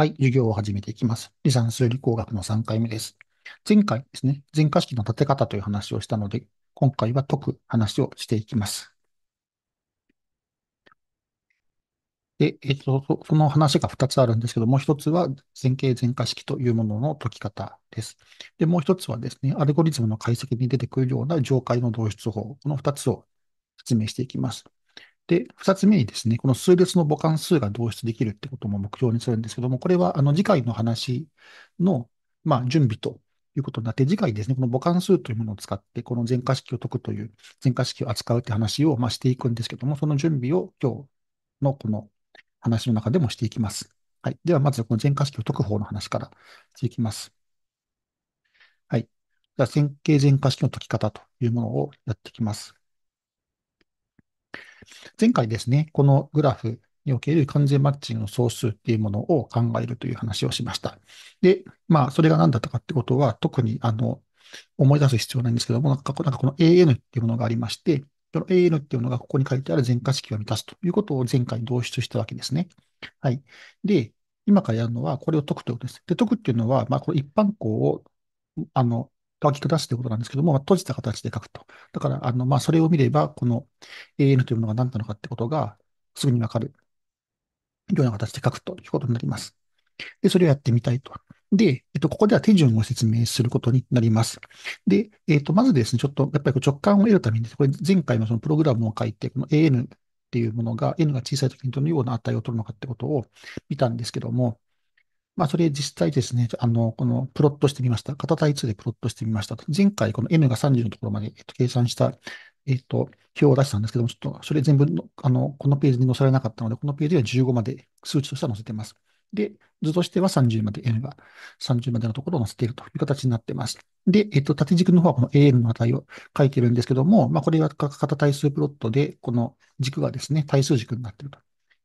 はい、授業を始めていきます。理算数理工学の3回目です。前回ですね、前化式の立て方という話をしたので、今回は解く話をしていきます。で、えっと、その話が2つあるんですけど、もう1つは前形全化式というものの解き方です。で、もう1つはですね、アルゴリズムの解析に出てくるような上階の導出法、この2つを説明していきます。で、二つ目にですね、この数列の母関数が導出できるってことも目標にするんですけども、これはあの次回の話の、まあ、準備ということになって、次回ですね、この母関数というものを使って、この全化式を解くという、全化式を扱うという話を、まあ、していくんですけども、その準備を今日のこの話の中でもしていきます。はい。では、まずこの全化式を解く方の話からしていきます。はい。じゃあ、線形全化式の解き方というものをやっていきます。前回ですね、このグラフにおける完全マッチングの総数っていうものを考えるという話をしました。で、まあ、それが何だったかってことは、特に、あの、思い出す必要ないんですけども、なんかこの AN っていうものがありまして、この AN っていうのがここに書いてある全化式を満たすということを前回導出したわけですね。はい。で、今からやるのは、これを解くということです。で、解くっていうのは、まあ、この一般項を、あの、書き下すということなんですけども、まあ、閉じた形で書くと。だから、あの、まあ、それを見れば、この AN というものが何なのかってことがすぐにわかるような形で書くということになります。で、それをやってみたいと。で、えっと、ここでは手順を説明することになります。で、えっと、まずですね、ちょっと、やっぱり直感を得るために、これ前回のそのプログラムを書いて、この AN っていうものが、N が小さい時にどのような値を取るのかってことを見たんですけども、まあ、それ実際ですね、あの、このプロットしてみました。型対数でプロットしてみました。前回、この n が30のところまで、えっと、計算した、えっと、表を出したんですけども、ちょっとそれ全部あの、このページに載せられなかったので、このページでは15まで数値としては載せてます。で、図としては30まで n が30までのところを載せているという形になっています。で、えっと、縦軸の方はこの an の値を書いてるんですけども、まあ、これは型対数プロットで、この軸がですね、対数軸になっているとい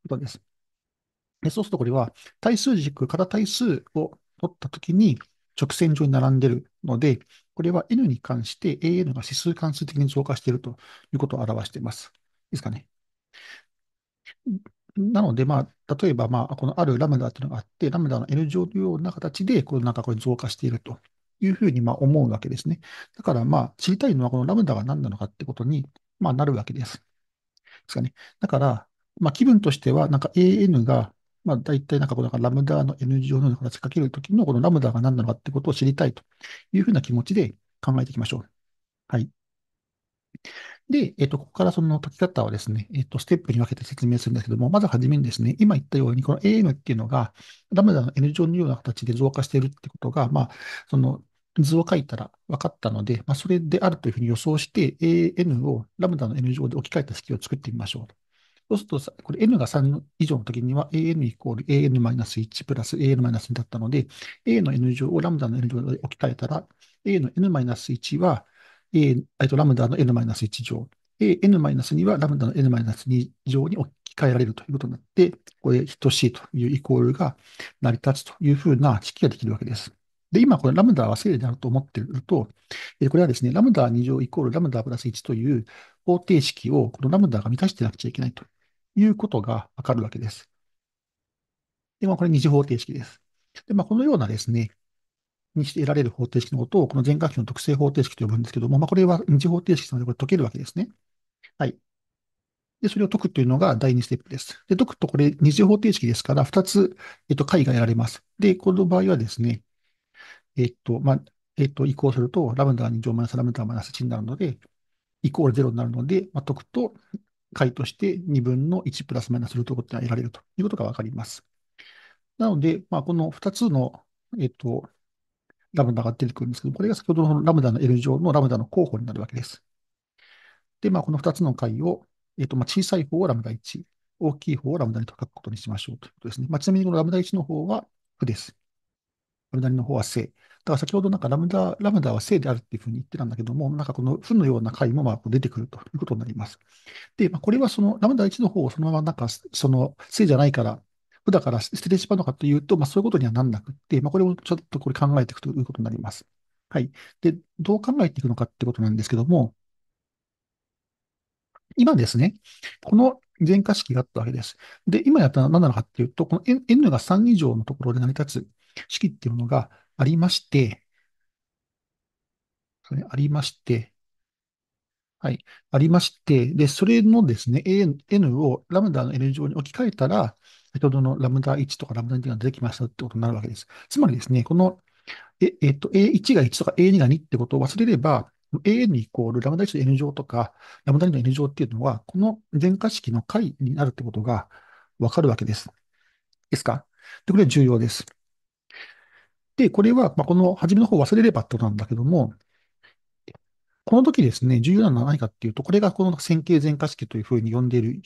うことです。そうするとこれは対数軸から対数を取ったときに直線上に並んでるので、これは n に関して an が指数関数的に増加しているということを表しています。いいですかね。なので、まあ、例えば、まあ、このあるラムダっていうのがあって、ラムダの n 乗のような形で、このなんかこれ増加しているというふうにまあ思うわけですね。だから、まあ、知りたいのはこのラムダが何なのかってことに、まあ、なるわけです。ですかね。だから、まあ、気分としては、なんか an がまあ、大体なんかこのラムダの N 乗の話しかけるときのこのラムダが何なのかってことを知りたいというふうな気持ちで考えていきましょう。はい。で、えっ、と、ここからその解き方はですね、えっ、と、ステップに分けて説明するんですけども、まずはじめにですね、今言ったように、この AM っていうのが、ラムダの N 乗のような形で増加しているってことが、まあ、その図を書いたら分かったので、まあ、それであるというふうに予想して、AN をラムダの N 乗で置き換えた式を作ってみましょう。そうするとさ、これ n が3以上の時には an イコール an-1 プラス an-2 だったので、a の n 乗をラムダの n 乗で置き換えたら、a の n-1 は a、えっと、ラムダの n-1 乗、an-2 はラムダの n-2 乗に置き換えられるということになって、これ等しいというイコールが成り立つというふうな式ができるわけです。で、今、このラムダは正理であると思っていると、これはですね、ラムダ2乗イコールラムダプラス1という方程式をこのラムダが満たしてなくちゃいけないということがわかるわけです。で、まあ、これ二次方程式です。で、まあ、このようなですね、にして得られる方程式のことを、この全化比の特性方程式と呼ぶんですけども、まあ、これは二次方程式なので、これ解けるわけですね。はい。で、それを解くというのが第二ステップです。で、解くとこれ二次方程式ですから、二つ、えっと、解が得られます。で、この場合はですね、えっと、まあ、えっと、移行すると、ラムダ2乗マイナスラムダマイナス1になるので、イコール0になるので、まあ、解くと、解として2分の1プラスマイナスルートっていうのは得られるということがわかります。なので、まあ、この2つの、えっと、ラムダが出てくるんですけど、これが先ほどのラムダの L 乗のラムダの候補になるわけです。で、まあ、この2つの解を、えっと、まあ、小さい方をラムダ1、大きい方をラムダ2と書くことにしましょうということですね。まあ、ちなみにこのラムダ1の方は負です。ラムダ2の方は正。だから先ほどなんかラムダ、ラムダは正であるっていうふうに言ってたんだけども、なんかこの負のような解もまあ出てくるということになります。で、まあ、これはそのラムダ1の方をそのままなんか、その正じゃないから、負だから捨ててしまうのかというと、まあそういうことにはなんなくって、まあこれをちょっとこれ考えていくということになります。はい。で、どう考えていくのかってことなんですけども、今ですね、この全化式があったわけです。で、今やったら何なのかっていうと、この N が3以上のところで成り立つ式っていうのが、ありまして、ありまして、はい、ありまして、で、それのですね、n をラムダの n 乗に置き換えたら、先ほどのラムダ1とかラムダ2が出てきましたってことになるわけです。つまりですね、この、え、えっと、A1 が1とか A2 が2ってことを忘れれば、AN イコールラムダ1の N 乗とか、ラムダ2の N 乗っていうのは、この全化式の解になるってことがわかるわけです。ですかで、これは重要です。で、これは、まあ、この初めの方忘れればってことなんだけども、この時ですね、重要なのは何かっていうと、これがこの線形全化式というふうに呼んでいる、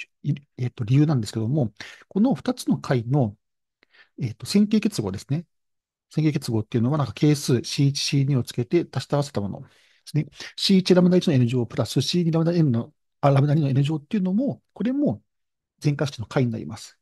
えっと、理由なんですけども、この2つの解の、えっと、線形結合ですね。線形結合っていうのは、なんか係数 C1、C2 をつけて足し合わせたものですね。C1 ラムダ1の N 乗プラス C2 ラムダ N の、あ、ラムダ2の N 乗っていうのも、これも全化式の解になります。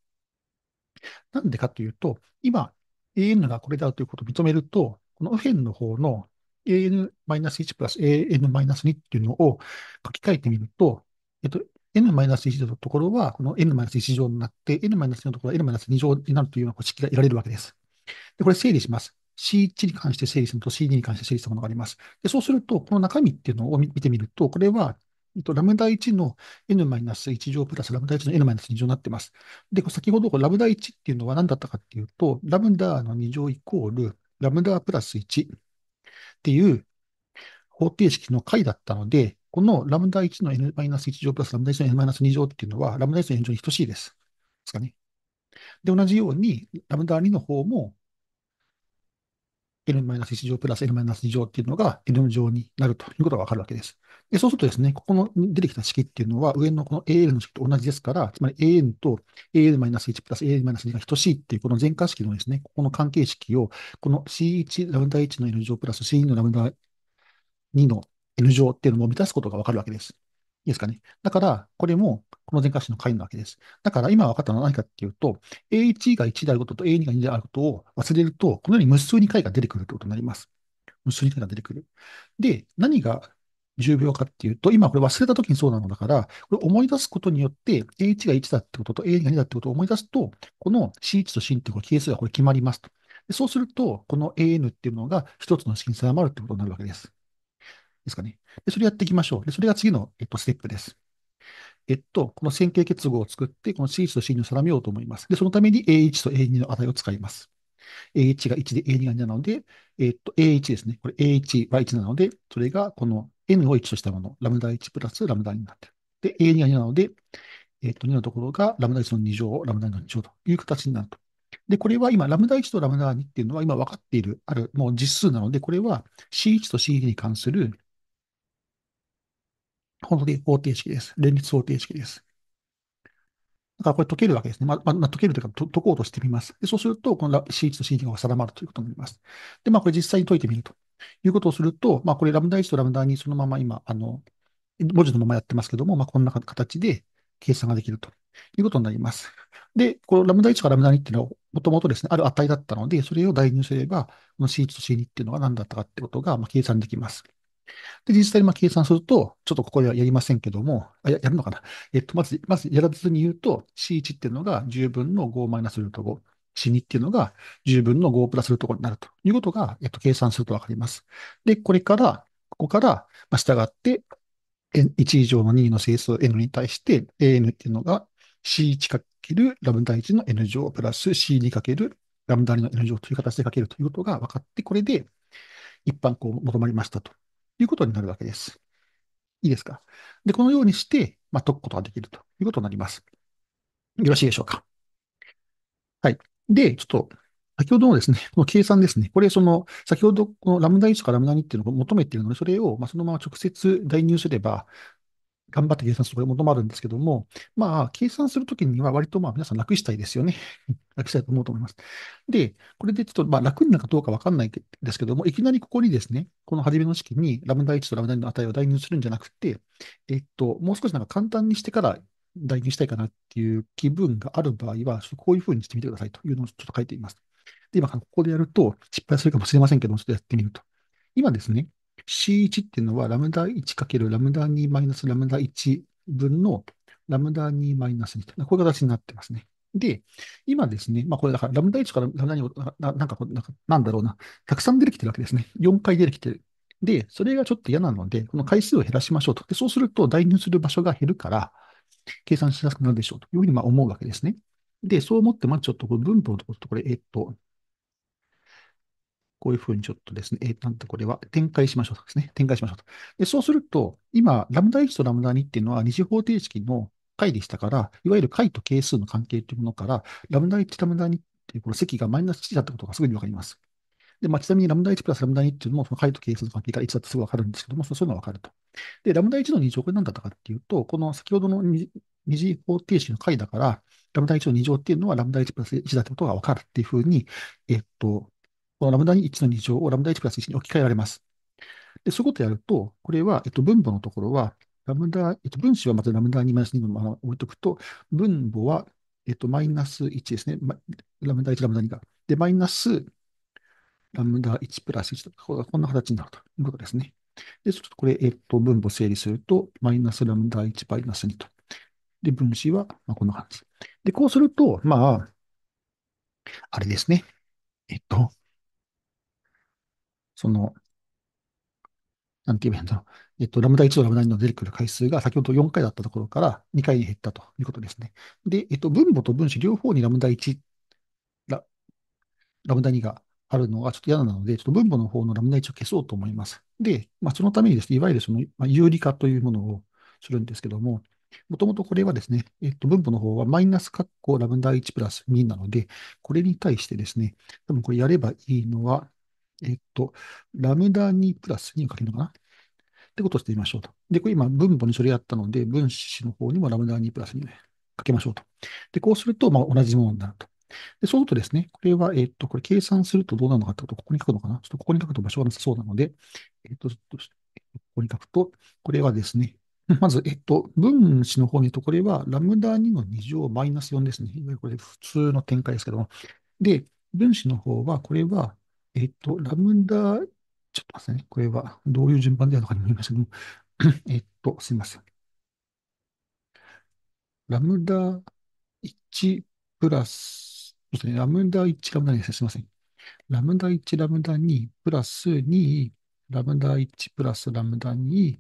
なんでかというと、今、AN がこれであるということを認めると、この右辺の方の AN-1 プラス AN-2 っていうのを書き換えてみると、えっと、n-1 のところは、この n-1 乗になって、n-2 のところは n-2 乗になるというような式が得られるわけです。で、これ整理します。C1 に関して整理すると C2 に関して整理したものがあります。で、そうすると、この中身っていうのを見てみると、これはラムダ1の n-1 乗プラスラムダ1の n-2 乗になってます。で、先ほどラムダ1っていうのは何だったかっていうと、ラムダの2乗イコールラムダプラス1っていう方程式の解だったので、このラムダ1の n-1 乗プラスラムダ1の n-2 乗っていうのは、ラムダ1の n 乗に等しいです。ですかね。で、同じように、ラムダ2の方も、n-1 乗プラス n-2 乗っていうのが n 乗になるということがわかるわけです。で、そうするとですね、ここの出てきた式っていうのは、上のこの AL の式と同じですから、つまり AN と AL-1 プラス a 2が等しいっていう、この全化式のですね、ここの関係式を、この C1 ラムダ1の n 乗プラス C2 のラムダ2の n 乗っていうのも満たすことがわかるわけです。いいですかね。だから、これも、この全化詞の解なわけです。だから、今分かったのは何かっていうと、A1 が1であることと A2 が2であることを忘れると、このように無数に解が出てくるということになります。無数に解が出てくる。で、何が重要かっていうと、今これ忘れた時にそうなのだから、これ思い出すことによって、A1 が1だってことと A2 が2だってことを思い出すと、この C1 と C2 ってこれ係数がこれ決まりますと。そうすると、この AN っていうのが一つの式に定まるってことになるわけです。ですかね。で、それやっていきましょう。で、それが次の、えっと、ステップです。えっと、この線形結合を作って、この C1 と C2 を定めようと思います。で、そのために A1 と A2 の値を使います。A1 が1で A2 が2なので、えっと、A1 ですね。これ A1 は1なので、それがこの N を1としたもの、ラムダ1プラスラムダ2になってる。で、A2 が2なので、えっと、2のところがラムダ1の2乗、ラムダ2の2乗という形になると。で、これは今、ラムダ1とラムダ2っていうのは今分かっている、ある、もう実数なので、これは C1 と C2 に関する本当に方程式です。連立方程式です。だからこれ解けるわけですね。まあ、まあ、解けるというか解、解こうとしてみます。でそうすると、この C1 と C2 が定まるということになります。で、まあ、これ実際に解いてみるということをすると、まあ、これラムダ1とラムダ2そのまま今、あの、文字のままやってますけども、まあ、こんな形で計算ができるということになります。で、このラムダ1からラムダ2っていうのは、もともとですね、ある値だったので、それを代入すれば、この C1 と C2 っていうのが何だったかってことが、まあ、計算できます。で、実際にまあ計算すると、ちょっとここではやりませんけども、あややるのかなえっと、まず、まずやらずに言うと、C1 っていうのが10分の5マイナスルート5。C2 っていうのが10分の5プラスルート5になるということが、えっと、計算するとわかります。で、これから、ここから、従って、1以上の2の整数 n に対して、an っていうのが c1 かけるラムダ1の n 乗プラス c2 かけるラムダ2の n 乗という形でかけるということが分かって、これで一般項求まりましたということになるわけです。いいですかで、このようにして、まあ、解くことができるということになります。よろしいでしょうかはい。で、ちょっと、先ほどのですね、この計算ですね。これ、その、先ほど、このラムダ1とかラムダ2っていうのを求めているので、それを、まあ、そのまま直接代入すれば、頑張って計算するところもあるんですけども、まあ、計算するときには割とまあ皆さん楽したいですよね。楽したいと思うと思います。で、これでちょっとまあ楽になるかどうかわかんないですけども、いきなりここにですね、この初めの式にラムダ1とラムダ2の値を代入するんじゃなくて、えっと、もう少しなんか簡単にしてから代入したいかなっていう気分がある場合は、こういうふうにしてみてくださいというのをちょっと書いています。で、今ここでやると失敗するかもしれませんけども、ちょっとやってみると。今ですね、C1 っていうのは、ラムダ1かけるラムダ2マイナスラムダ1分のラムダ2マイナス2。と、こういう形になってますね。で、今ですね、まあこれだから、ラムダ1からラムダ2ななんかなんか、なんだろうな、たくさん出てきてるわけですね。4回出てきてる。で、それがちょっと嫌なので、この回数を減らしましょうと。でそうすると、代入する場所が減るから、計算しやすくなるでしょうというふうにまあ思うわけですね。で、そう思って、まずちょっと分布のところ、と、これ、えっと、こういうふうにちょっとですね、えー、なんとこれは展開しましょうとですね、展開しましょうと。で、そうすると、今、ラムダ1とラムダ2っていうのは二次方程式の解でしたから、いわゆる解と係数の関係というものから、ラムダ1、ラムダ2っていうこの積がマイナス1だってことがすぐにわかります。で、まあ、ちなみにラムダ1プラスラムダ2っていうのも、その解と係数の関係から1だってすぐわかるんですけども、そういうのがわかると。で、ラムダ1の2乗これ何だったかっていうと、この先ほどの二次方程式の解だから、ラムダ1の2乗っていうのはラムダ1プラス1だってことがわかるっていうふうに、えっと、このラムダに1の2乗をラムダ1プラス1に置き換えられます。で、そういうことをやると、これは、えっと、分母のところは、ラムダ、えっと、分子はまずラムダ2マイナス2のまま置いとくと、分母は、えっと、マイナス1ですね。ラムダ1、ラムダ2が。で、マイナス、ラムダ1プラス1とこ、こんな形になるということですね。で、ちょっとこれ、えっと、分母整理すると、マイナスラムダ1、マイナス2と。で、分子は、まあ、こんな感じ。で、こうすると、まあ、あれですね。えっと、その、なんて言えばいいんだろう。えっと、ラムダ1とラムダ2の出てくる回数が先ほど4回だったところから2回に減ったということですね。で、えっと、分母と分子両方にラムダ1、ララムダ2があるのがちょっと嫌なので、ちょっと分母の方のラムダ1を消そうと思います。で、まあ、そのためにですね、いわゆるその、まあ、有理化というものをするんですけども、もともとこれはですね、えっと、分母の方はマイナス括弧ラムダ1プラス2なので、これに対してですね、多分これやればいいのは、えっと、ラムダ2プラス2をかけるのかなってことをしてみましょうと。で、これ今、分母にそれやったので、分子の方にもラムダ2プラス2を、ね、かけましょうと。で、こうすると、まあ、同じものになると。で、そうするとですね、これは、えっと、これ計算するとどうなるのかってことをここに書くのかなちょっとここに書くと場所がなさそうなので、えっと、ここに書くと、これはですね、まず、えっと、分子の方に言うと、これはラムダ2の2乗マイナス4ですね。これ普通の展開ですけども。で、分子の方は、これは、えっと、ラムダちょっと待ってね。これはどういう順番でやるのかにもよりますけども、えっと、すみません。ラムダ1プラス、そうですね、ラムダ1、ラムダ2ですね、すません。ラムダ1、ラムダ2、プラス2、ラムダ1、プラスラムダ2、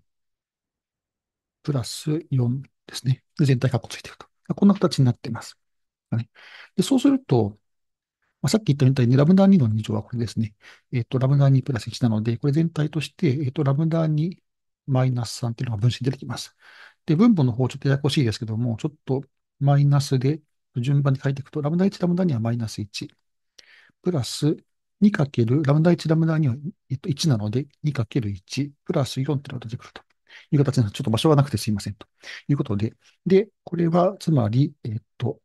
プラス4ですね。全体がこっついてると。こんな形になっています。でそうすると、まあ、さっき言ったみたいに、ラムダ2の2乗はこれですね。えっ、ー、と、ラムダ2プラス1なので、これ全体として、えっ、ー、と、ラムダ2マイナス3っていうのが分子に出てきます。で、分母の方、ちょっとややこしいですけども、ちょっとマイナスで順番に書いていくと、ラムダ1、ラムダ2はマイナス1、プラス2かける、ラムダ1、ラムダ2は、1なので、2かける1、プラス4っていうのが出てくるという形なです。ちょっと場所がなくてすいませんということで、で、これは、つまり、えっと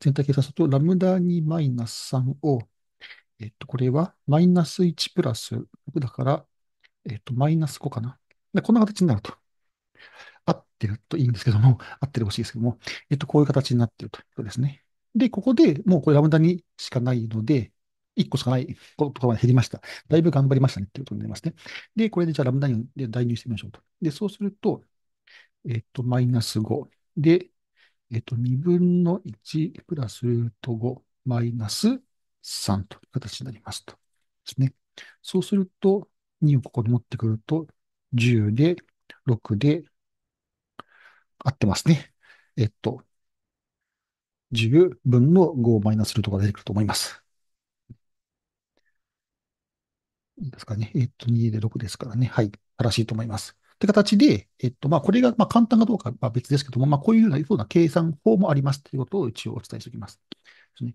全体計算すると、ラムダ2マイナス3を、えっと、これはマイナス1プラス6だから、えっと、マイナス5かな。で、こんな形になると。合ってるといいんですけども、合ってるほしいですけども、えっと、こういう形になってるということですね。で、ここでもうこれラムダにしかないので、1個しかない、このところまで減りました。だいぶ頑張りましたねっていうことになりますね。で、これでじゃあラムダに代入してみましょうと。で、そうすると、えっと、マイナス5。で、えっと、2分の1プラスルート5マイナス3という形になりますと。ですね。そうすると、2をここに持ってくると、10で、6で、合ってますね。えっと、10分の5マイナスルートが出てくると思います。いいですかね。えっと、2で6ですからね。はい。正しいと思います。って形で、えっと、まあ、これが、まあ、簡単かどうかは別ですけども、まあ、こういうような、ような計算法もありますということを一応お伝えしておきます。ですね。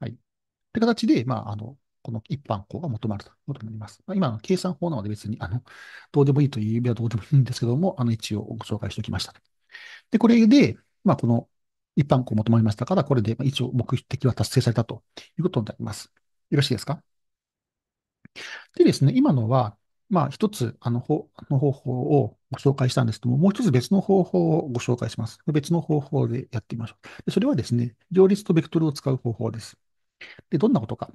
はい。って形で、まあ、あの、この一般項が求まるということになります。まあ、今、計算法なので別に、あの、どうでもいいという指はどうでもいいんですけども、あの、一応ご紹介しておきました。で、これで、まあ、この一般項求まりましたから、これで一応目的は達成されたということになります。よろしいですかでですね、今のは、まあ、一つ、あの、方の方法をご紹介したんですけども、もう一つ別の方法をご紹介します。別の方法でやってみましょう。でそれはですね、行列とベクトルを使う方法です。で、どんなことか。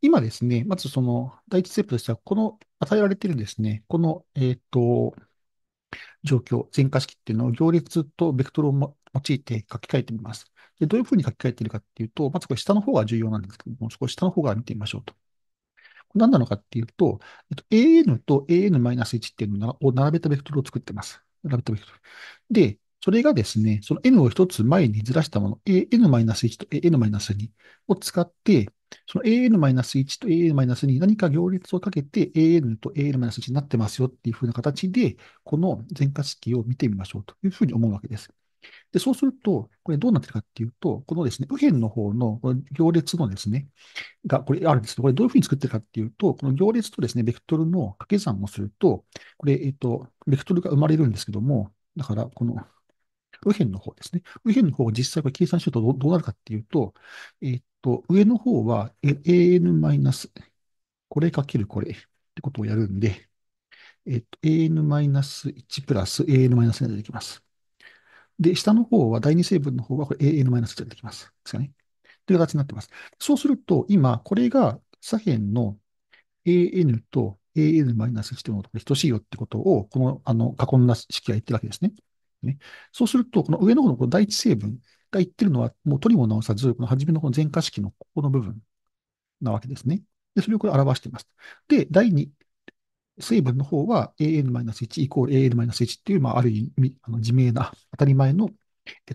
今ですね、まずその、第一ステップとしては、この与えられているですね、この、えっ、ー、と、状況、全化式っていうのを行列とベクトルを用いて書き換えてみます。で、どういうふうに書き換えているかっていうと、まずこれ下の方が重要なんですけども、そこ下の方が見てみましょうと。何なのかっていうと、えっと、an と an-1 っていうのを並べたベクトルを作ってます。並べたベクトル。で、それがですね、その n を一つ前にずらしたもの、an-1 と an-2 を使って、その an-1 と an-2 何か行列をかけて an と an-1 になってますよっていう風な形で、この全化式を見てみましょうというふうに思うわけです。で、そうすると、これどうなってるかっていうと、このですね、右辺の方の行列のですね、が、これあるんですけど、これどういうふうに作ってるかっていうと、この行列とですね、ベクトルの掛け算をすると、これ、えっと、ベクトルが生まれるんですけども、だから、この、右辺の方ですね。右辺の方を実際これ計算するとどうなるかっていうと、えっと、上の方は an マイナス、これかけるこれってことをやるんで、えっと、an マイナス1プラス an マイナスが出てきます。で、下の方は、第2成分の方は、これ AN-1 と出てきます。ですよね。という形になってます。そうすると、今、これが左辺の AN と AN-1 のところ等しいよってことを、この、あの、囲んだ式が言ってるわけですね。ねそうすると、この上の方のこの第一成分が言ってるのは、もう取りも直さず、この初めのこの前化式のここの部分なわけですね。で、それをこれ表しています。で、第二水分の方は an-1 イコール an-1 っていう、まあ、ある意味、あの自明な当たり前の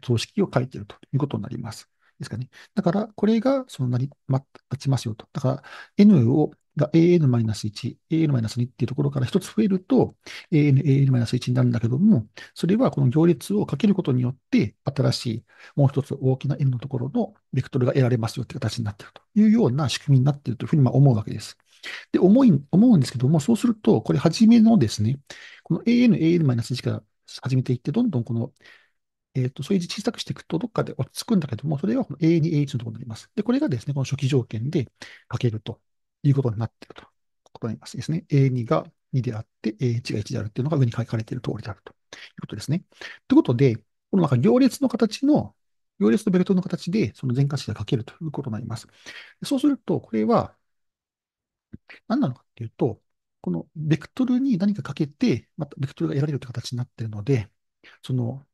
等式を書いているということになります。ですかね。だから、これがそのなり、ま、立ちますよと。だから、n をが an-1、an-2 っていうところから一つ増えると、an、an-1 になるんだけども、それはこの行列をかけることによって、新しい、もう一つ大きな n のところのベクトルが得られますよって形になっているというような仕組みになっているというふうにま思うわけです。で、思い、思うんですけども、そうすると、これ、初めのですね、この an、an-1 から始めていって、どんどんこの、えっ、ー、と、そういう小さくしていくと、どっかで落ち着くんだけども、それはこの a a 1のところになります。で、これがですね、この初期条件で書けるということになっていると、ことになりますですね。a2 が2であって、a1 が1であるっていうのが上に書かれている通りであるということですね。ということで、このなんか行列の形の、行列のベルトの形で、その全化数が書けるということになります。そうすると、これは、何なのかっていうと、このベクトルに何かかけて、またベクトルが得られるという形になっているので、その、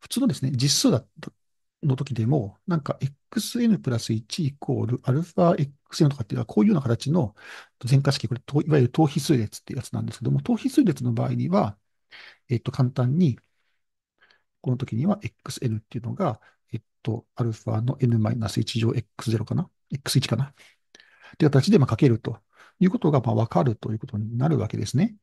普通のですね、実数だの時でも、なんか xn プラス1イコールアルファ xn とかっていうのはこういうような形の全化式、これ、いわゆる等比数列っていうやつなんですけども、等比数列の場合には、えっと、簡単に、この時には xn っていうのが、えっと、アルファの n-1 乗 x0 かな ?x1 かなという形でま書けるということがまあわかるということになるわけですね。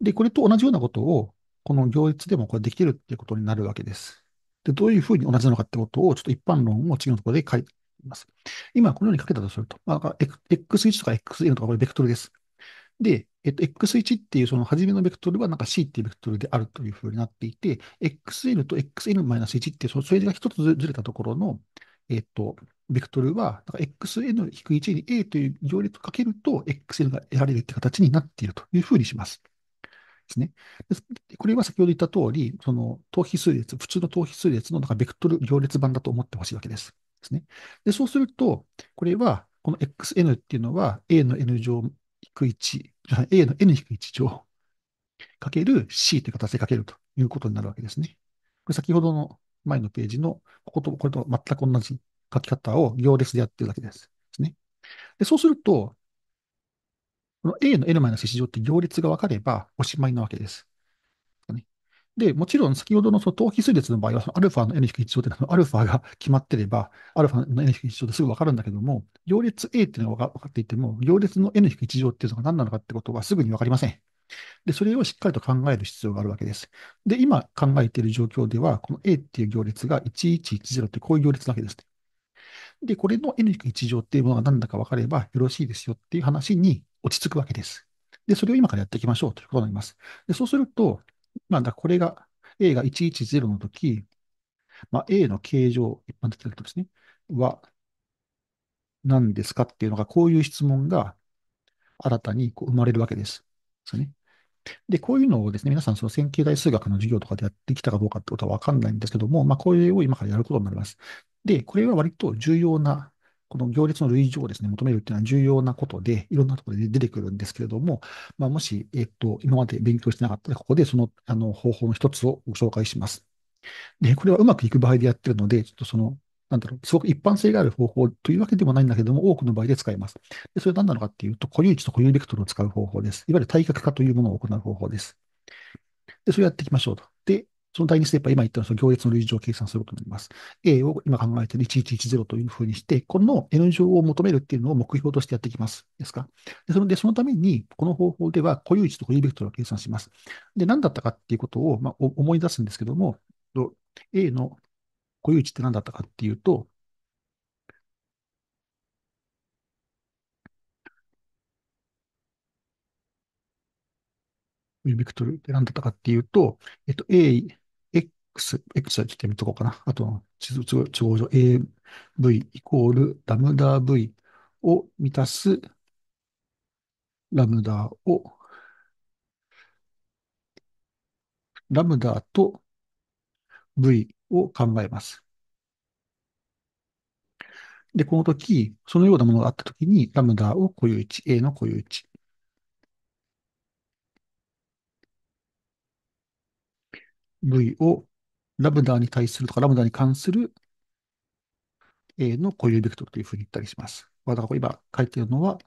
で、これと同じようなことを、この行列でもこれできてるっていうことになるわけです。で、どういうふうに同じなのかってことを、ちょっと一般論を次のところで書きます。今、このように書けたとすると、まあ、x1 とか xn とか、これベクトルです。で、えっと、x1 っていうその初めのベクトルはなんか c っていうベクトルであるというふうになっていて、xn と xn-1 っていうその数字が一つずれたところの、えっと、ベクトルは、なんか xn-1 に a という行列をかけると、xn が得られるって形になっているというふうにします。ですね。これは先ほど言った通り、その等比数列、普通の等比数列のなんかベクトル行列版だと思ってほしいわけです。ですね。で、そうすると、これは、この xn っていうのは、a の n 乗 -1、a の n-1 乗かける c という形でかけるということになるわけですね。これ先ほどの前のページの、こことこれと全く同じ書き方を行列でやってるだけです。ですね。で、そうすると、この A の n 1乗って行列が分かればおしまいなわけです。で、もちろん先ほどのその等比数列の場合は、そのアルファの n-1 乗っていうのは、アルファが決まってれば、アルファの n-1 乗ってすぐ分かるんだけども、行列 A っていうのが分かっていても、行列の n-1 乗っていうのが何なのかってことはすぐに分かりません。で、それをしっかりと考える必要があるわけです。で、今考えている状況では、この A っていう行列が1110ってこういう行列なわけです、ね。で、これの N 1乗っていうものが何だか分かればよろしいですよっていう話に落ち着くわけです。で、それを今からやっていきましょうということになります。で、そうすると、まあ、だこれが A が110の時、まあ、A の形状、一般的なとですね、は何ですかっていうのが、こういう質問が新たにこう生まれるわけです。ですね。で、こういうのをですね、皆さん、その線形代数学の授業とかでやってきたかどうかってことはわかんないんですけども、まあ、これを今からやることになります。で、これは割と重要な、この行列の類乗をですね、求めるっていうのは重要なことで、いろんなところで出てくるんですけれども、まあ、もし、えっと、今まで勉強してなかったら、ここでその、あの、方法の一つをご紹介します。で、これはうまくいく場合でやってるので、ちょっとその、なんだろう、すごく一般性がある方法というわけでもないんだけども、多くの場合で使えます。でそれは何なのかっていうと、固有値と固有ベクトルを使う方法です。いわゆる対角化というものを行う方法です。で、それをやっていきましょうと。で、その第2ステップは今言ったその行列の類上を計算することになります。A を今考えている1110というふうにして、この N 乗を求めるっていうのを目標としてやっていきます。ですか。でそので、そのために、この方法では固有値と固有ベクトルを計算します。で、何だったかっていうことを、まあ、思い出すんですけども、A の固有値って何だったかっていうと、ベクトルって何だったかっていうと、えっと、A、X、X はちょっと見とこうかな。あと、地図都合上 AV イコールラムダ V を満たすラムダを、ラムダと V を考えます。で、この時、そのようなものがあった時に、ラムダを固有値、A の固有値。V をラムダに対するとか、ラムダに関する A の固有ベクトルというふうに言ったりします。だから今書いているのは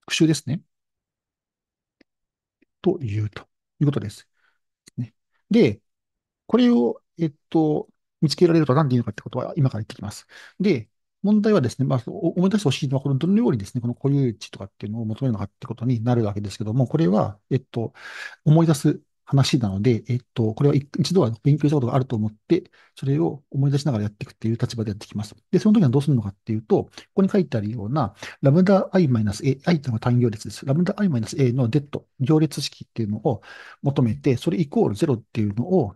復習ですね。というということです。ね、で、これを、えっと、見つけられると何でいいのかってことは今から言ってきます。で、問題はですね、まあ、思い出してほしいのは、このどのようにですね、この固有値とかっていうのを求めるのかってことになるわけですけども、これは、えっと、思い出す話なので、えっと、これは一度は勉強したことがあると思って、それを思い出しながらやっていくっていう立場でやってきます。で、その時はどうするのかっていうと、ここに書いてあるような、ラムダ i-a、i というのが単行列です。ラムダ i-a のデッド、行列式っていうのを求めて、それイコール0っていうのを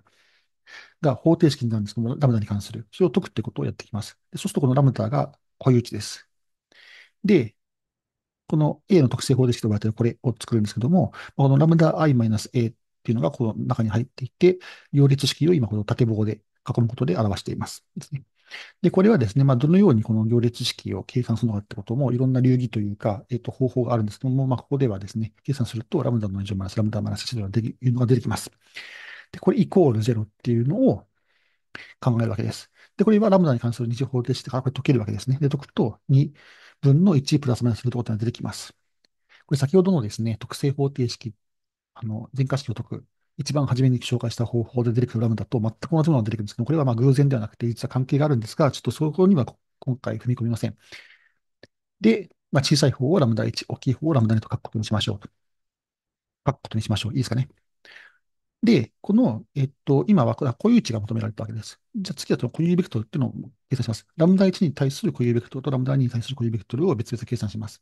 が方程式になるんですけども、ラムダに関する。それを解くってことをやってきます。でそうするとこのラムダが固有値です。で、この A の特性方程式と呼ばれているこれを作るんですけども、このラムダ i-a っていうのがこの中に入っていて、両列式を今この縦棒で囲むことで表しています。ですね。で、これはですね、まあ、どのようにこの行列式を計算するのかってことも、いろんな流儀というか、えっ、ー、と、方法があるんですけども、まあ、ここではですね、計算すると、ラムダの2乗マイナス、ラムダマイナス1というのが出てきます。で、これイコール0っていうのを考えるわけです。で、これはラムダに関する二次方程式からこれ解けるわけですね。で、解くと2分の1プラスマイナスするということが出てきます。これ先ほどのですね、特性方程式、あの、全化式を解く、一番初めに紹介した方法で出てくるラムダと全く同じものが出てくるんですけど、これはまあ偶然ではなくて、実は関係があるんですが、ちょっとそこには今回踏み込みません。で、まあ、小さい方をラムダ1、大きい方をラムダ2と書くことにしましょう。書くことにしましょう。いいですかね。で、この、えっと、今は固有値が求められたわけです。じゃあ次は固有ベクトルっていうのを計算します。ラムダ1に対する固有ベクトルとラムダ2に対する固有ベクトルを別々計算します。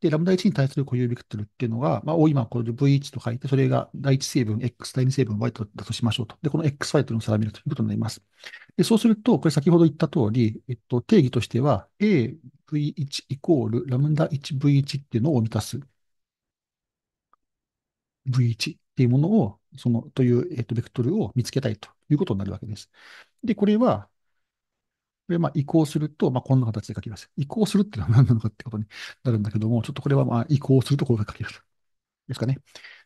で、ラムダ1に対する固有ベクトルっていうのが、まあ、今これで V1 と書いて、それが第1成分 X、第2成分 Y とだとしましょうと。で、この XY というのを定めるということになります。で、そうすると、これ先ほど言った通り、えっと、定義としては、AV1 イコールラムダ 1V1 っていうのを満たす V1 っていうものをその、という、えっ、ー、と、ベクトルを見つけたいということになるわけです。で、これは、これ、まあ、移行すると、まあ、こんな形で書きます。移行するっていうのは何なのかってことになるんだけども、ちょっとこれは、まあ、移行するところが書けるす。ですかね。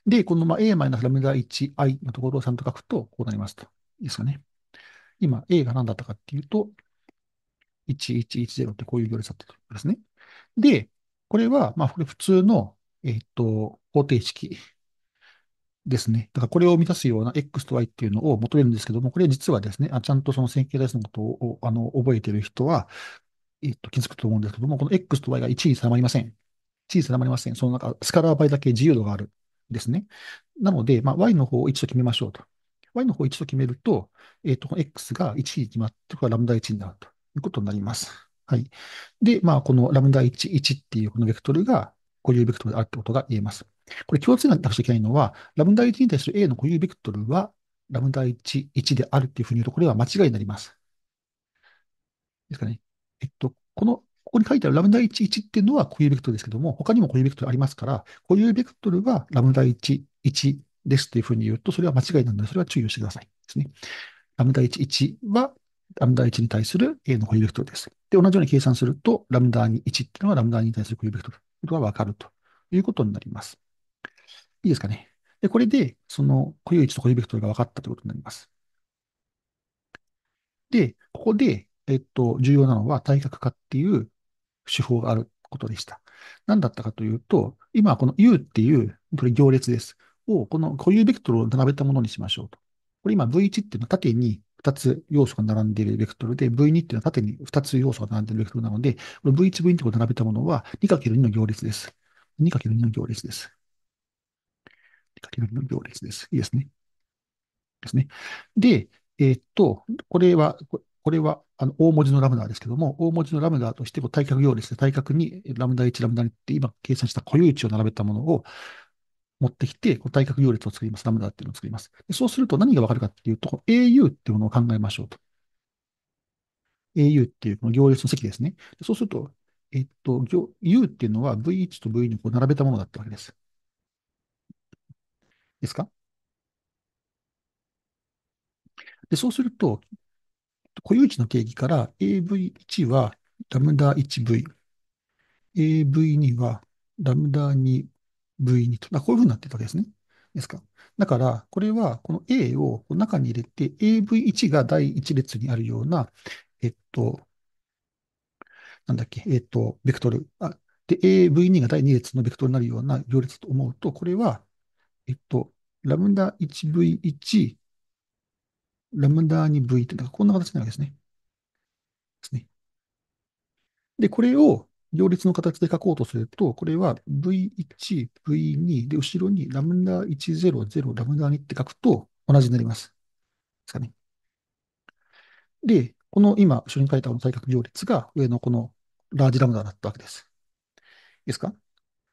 で、この、まあ、a マイナスラムダ 1i のところをちゃんと書くと、こうなりますと。ですかね。今、a が何だったかっていうと、1110ってこういう行列だったとですね。で、これは、まあ、これ普通の、えっ、ー、と、方程式ですね。だからこれを満たすような X と Y っていうのを求めるんですけども、これ実はですね、あちゃんとその線形代数のことをあの覚えている人は、えっと、気づくと思うんですけども、この X と Y が1に定まりません。1に定まりません。その中、スカラー倍だけ自由度があるですね。なので、まあ、Y の方を1と決めましょうと。Y の方を1と決めると、えっ、ー、と、X が1に決まって、これはラムダ1になるということになります。はい。で、まあ、このラムダ1、1っていうこのベクトルが、固有ベクトルであるということが言えます。これ共通なくちゃいけないのは、ラムダ1に対する A の固有ベクトルは、ラムダ1、1であるっていうふうに言うと、これは間違いになります。ですかね。えっと、この、ここに書いてあるラムダ1、1っていうのは固有ベクトルですけども、他にも固有ベクトルありますから、固有ベクトルはラムダ1、1ですっていうふうに言うと、それは間違いなので、それは注意をしてください。ですね。ラムダ1、1はラムダ1に対する A の固有ベクトルです。で、同じように計算すると、ラムダ2、1っていうのはラムダ2に対する固有ベクトル。ことがわかるということになります。いいですかね。で、これで、その固有値と固有ベクトルが分かったということになります。で、ここで、えっと、重要なのは対角化っていう手法があることでした。何だったかというと、今この U っていう、これ行列です。を、この固有ベクトルを並べたものにしましょうと。これ今 V1 っていうのは縦に2つ要素が並んでいるベクトルで、V2 っていうのは縦に2つ要素が並んでいるベクトルなので、V1、V2 を並べたものは 2×2 の行列です。2×2 の行列です。2×2 の行列です。いいですね。ですね。で、えー、っと、これは、これは、あの、大文字のラムダですけども、大文字のラムダとしても対角行列で対角にラムダ1、ラムダ2って今計算した固有値を並べたものを、持ってきて、こう対角行列を作ります。ラムダっていうのを作ります。でそうすると何がわかるかっていうと、au っていうものを考えましょうと。au っていうこの行列の積ですね。そうすると、えっと、u っていうのは v1 と v2 を並べたものだったわけです。ですかで、そうすると、固有値の定義から AV1 はラムダ 1V、AV2 はラムダ 2V V 2と、こういうふうになってたわけですね。ですか。だから、これは、この A を中に入れて、AV1 が第1列にあるような、えっと、なんだっけ、えっと、ベクトル。あで、AV2 が第2列のベクトルになるような行列と思うと、これは、えっと、ラムダ 1V1、ラムダ 2V って、こんな形になるわけですね。ですね。で、これを、行列の形で書こうとすると、これは V1、V2 で後ろにラムダ100、ラムダ2って書くと同じになります。ですかね。で、この今、後ろに書いたこの対角行列が上のこのラージラムダだったわけです。いいですか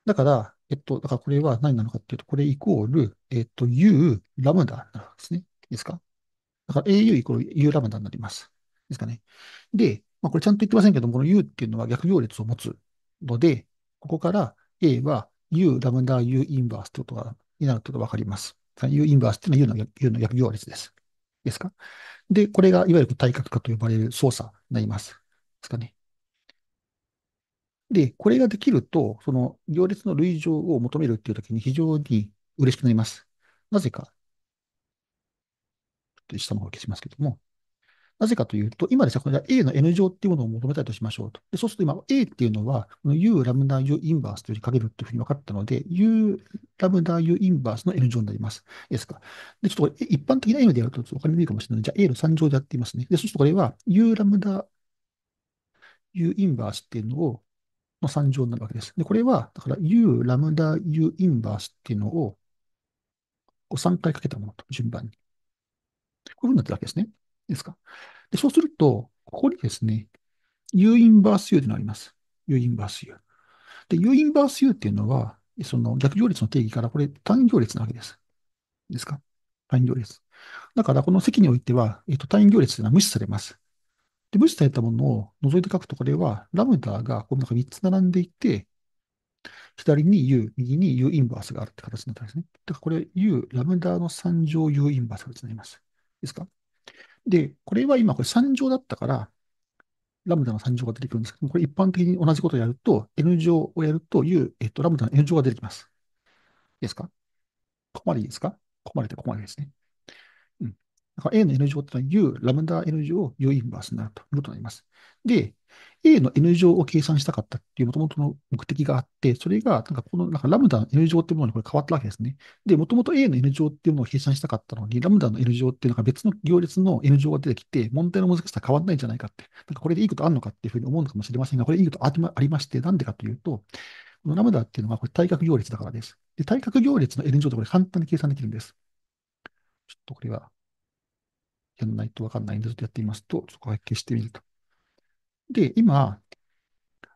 だから、えっと、だからこれは何なのかっていうと、これイコール、えっと、U ラムダなわけですね。いいですかだから AU イコール U ラムダになります。ですかね。で、まあ、これちゃんと言ってませんけど、この U っていうのは逆行列を持つので、ここから A は U ラムダ U インバースということが、になるってことがわかります。U インバースっていうのは U の U の逆行列です。ですかで、これがいわゆる対角化と呼ばれる操作になります。ですかね。で、これができると、その行列の類乗を求めるっていうときに非常に嬉しくなります。なぜか、ちょっと下の方消しますけども、なぜかというと、今ですね、これ A の N 乗っていうものを求めたいとしましょうと。でそうすると今、A っていうのは、この U ラムダ U インバースというふうに書けるというふうに分かったので、U ラムダ U インバースの N 乗になります。いいですか。で、ちょっと一般的な意味でやると分かりにくいかもしれないので、じゃあ A の3乗でやってみますね。で、そうするとこれは U ラムダ U インバースっていうのを、の3乗になるわけです。で、これは、だから U ラムダ U インバースっていうのを、こう3回かけたものと、順番に。こういうふうになってるわけですね。ですか。でそうすると、ここにですね、U インバース U というのがあります。U インバース U。で、U インバース U っていうのは、その逆行列の定義から、これ単行列なわけです。ですか単位行列。だから、この席においては、えっと、単位行列というのは無視されます。で、無視されたものを除いて書くと、これは、ラムダがこの中3つ並んでいて、左に U、右に U インバースがあるって形になったんですね。だからこれ U、ラムダの3乗 U インバースがになります。ですかで、これは今これ3乗だったから、ラムダの3乗が出てくるんですけど、これ一般的に同じことをやると、N 乗をやるという、えっと、ラムダの N 乗が出てきます。いいですかここまでいいですかここまででここまでですね。A の N 乗というのは U、ラムダ N 乗、U インバースになるということになります。で、A の N 乗を計算したかったっていうもともとの目的があって、それが、なんかこの、なんかラムダの N 乗っていうものにこれ変わったわけですね。で、もともと A の N 乗っていうものを計算したかったのに、ラムダの N 乗っていうのが別の行列の N 乗が出てきて、問題の難しさ変わらないんじゃないかって、なんかこれでいいことあるのかっていうふうに思うのかもしれませんが、これいいことありまして、なんでかというと、このラムダっていうのはこれ対角行列だからです。で、対角行列の N 乗ってこれ簡単に計算できるんです。ちょっとこれはやんないとわかんないんで、ょっとやってみますと、そこは消してみると。で、今、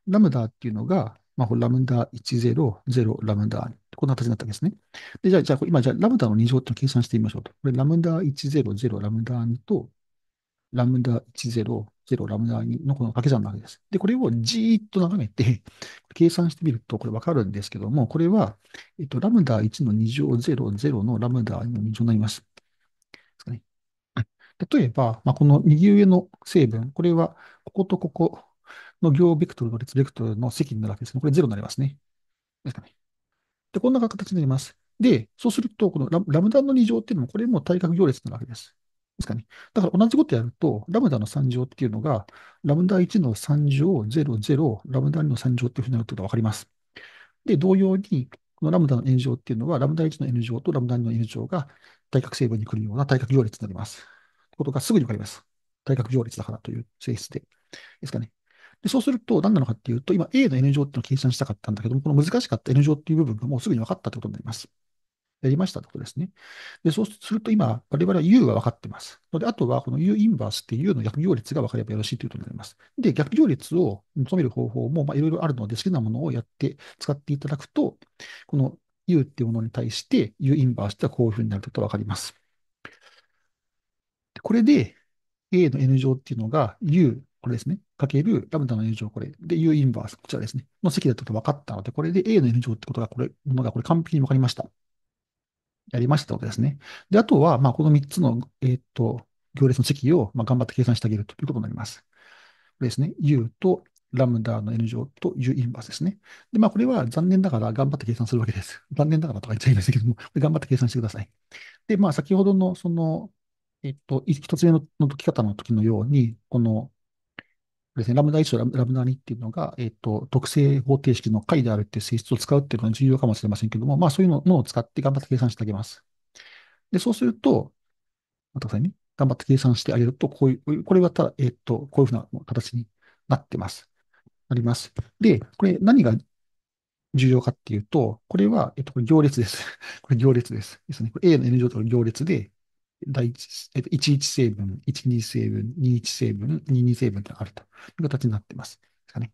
ラムダっていうのが、まあ、ラムダ100、ラムダこんな形になったわけですね。で、じゃあ、じゃあ今、じゃラムダの2乗ってのを計算してみましょうと。これ、ラムダ100、ラムダ2と、ラムダ100、ラムダ2のこの掛け算なわけです。で、これをじーっと眺めて、計算してみると、これわかるんですけども、これは、えっと、ラムダ1の2乗0、0のラムダ2の2乗になります。ですかね。例えば、まあ、この右上の成分、これは、こことここの行ベクトルの列ベクトルの積になるわけですね。これ0になりますね。ですかね。で、こんな形になります。で、そうすると、このラムダの2乗っていうのも、これも対角行列になるわけです。ですかね。だから同じことやると、ラムダの3乗っていうのが、ラムダ1の3乗、0、0、ラムダ2の3乗っていうふうになるってことがわかります。で、同様に、このラムダの N 乗っていうのは、ラムダ1の N 乗とラムダ2の N 乗が対角成分に来るような対角行列になります。ことがすぐにわかります。対角行列だからという性質で。ですかね。で、そうすると何なのかっていうと、今 A の N 乗っていうのを計算したかったんだけども、この難しかった N 乗っていう部分がもうすぐに分かったってことになります。やりましたってことですね。で、そうすると今、我々は U が分かってます。ので、あとはこの U インバースっていう U の逆行列が分かればよろしいということになります。で、逆行列を求める方法もいろいろあるので、好きなものをやって使っていただくと、この U っていうものに対して U インバースってはこういうふうになることが分かります。これで A の N 乗っていうのが U、これですね。かけるラムダの N 乗これ。で、U インバース、こちらですね。の積だと分かったので、これで A の N 乗ってことが、これ、ものがこれ完璧に分かりました。やりましたことですね。で、あとは、まあ、この3つの、えっ、ー、と、行列の積を、まあ、頑張って計算してあげるということになります。これですね。U とラムダの N 乗と U インバースですね。で、まあ、これは残念ながら頑張って計算するわけです。残念ながらとか言っちゃいましたけども、頑張って計算してください。で、まあ、先ほどの、その、えっと、一つ目の解き方の時のように、この、ですね、ラムダ1とラムダ2っていうのが、えっと、特性方程式の解であるっていう性質を使うっていうのが重要かもしれませんけども、まあそういうのを使って頑張って計算してあげます。で、そうすると、またてくさいね。頑張って計算してあげると、こういう、これはただ、えっと、こういうふうな形になってます。なります。で、これ何が重要かっていうと、これは、えっと、これ行列です。これ行列です。ですね。これ A の N 乗と行列で、第1、えっと、11成分、12成分、21成分、22成分ってあるという形になってます。ですかね。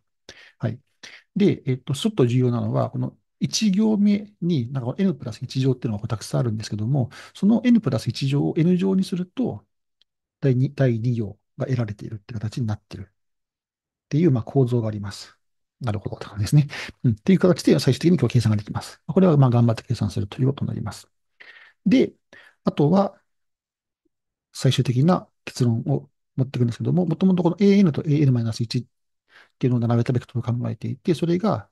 はい。で、えっと、ちょっと重要なのは、この1行目に、なんか n プラス1乗っていうのがたくさんあるんですけども、その n プラス1乗を n 乗にすると、第 2, 第2行が得られているって形になっているっていう、まあ、構造があります。なるほど、とですね。うん、っていう形で最終的に今日計算ができます。これはまあ頑張って計算するということになります。で、あとは、最終的な結論を持っていくんですけども、もともとこの an と an-1 っていうのを並べたベクトルを考えていて、それが、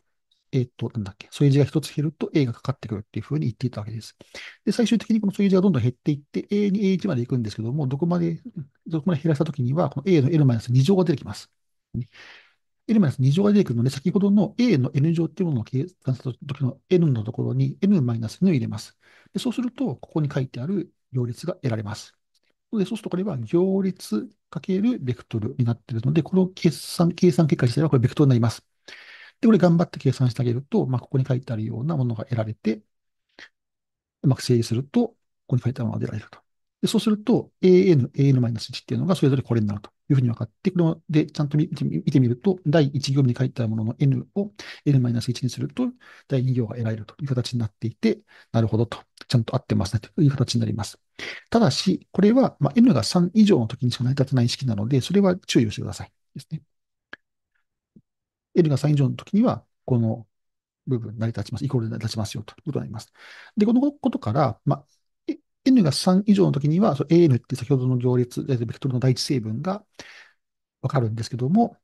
えっ、ー、と、なんだっけ、添え字が一つ減ると a がかかってくるっていうふうに言っていたわけです。で、最終的にこの添え字がどんどん減っていって、a に a1 まで行くんですけども、どこまで、どこまで減らしたときには、この a の n-2 乗が出てきます。n-2 乗が出てくるので、先ほどの a の n 乗っていうものを計算したきの n のところに n-2 を入れます。でそうすると、ここに書いてある行列が得られます。で、そうするとこれは行列かけるベクトルになっているので、この計算、計算結果自体はこれベクトルになります。で、これ頑張って計算してあげると、まあ、ここに書いてあるようなものが得られて、うまく整理すると、ここに書いてあるものが出られると。でそうすると、an、an-1 っていうのがそれぞれこれになると。いうふうに分かって、これでちゃんと見てみると、第1行目に書いたものの n を n-1 にすると、第2行が得られるという形になっていて、なるほどと、ちゃんと合ってますねという形になります。ただし、これは、ま n が3以上の時にしか成り立たない式なので、それは注意をしてくださいですね。n が3以上の時には、この部分成り立ちます。イコールで成り立ちますよということになります。で、このことから、まあ、N が3以上の時には、AN って先ほどの行列、ベクトルの第一成分がわかるんですけども、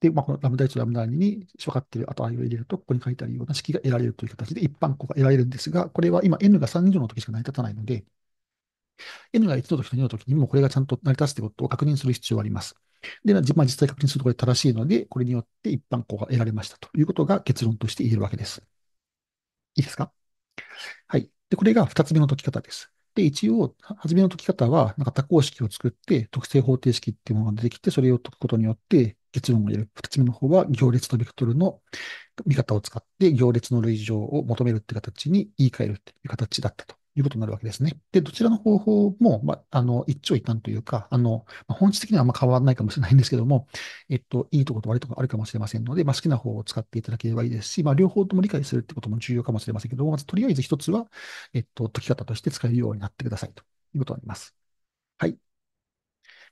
で、まあ、このラムダ1とラムダ2に分かっている値を入れると、ここに書いてあるような式が得られるという形で一般項が得られるんですが、これは今 N が3以上の時しか成り立たないので、N が1の時と2の時にもこれがちゃんと成り立つということを確認する必要があります。で、まあ、実際確認するとこれ正しいので、これによって一般項が得られましたということが結論として言えるわけです。いいですかはい。で、これが2つ目の解き方です。で、一応、初めの解き方は、なんか多項式を作って、特性方程式っていうものが出てきて、それを解くことによって、結論を得る。二つ目の方は、行列とベクトルの見方を使って、行列の類乗を求めるって形に言い換えるっていう形だったと。いうことになるわけですね。で、どちらの方法も、まあ、あの、一長一短というか、あの、まあ、本質的にはあんま変わらないかもしれないんですけども、えっと、いいところと悪いところあるかもしれませんので、まあ、好きな方を使っていただければいいですし、まあ、両方とも理解するってことも重要かもしれませんけども、まずとりあえず一つは、えっと、解き方として使えるようになってくださいということになります。はい。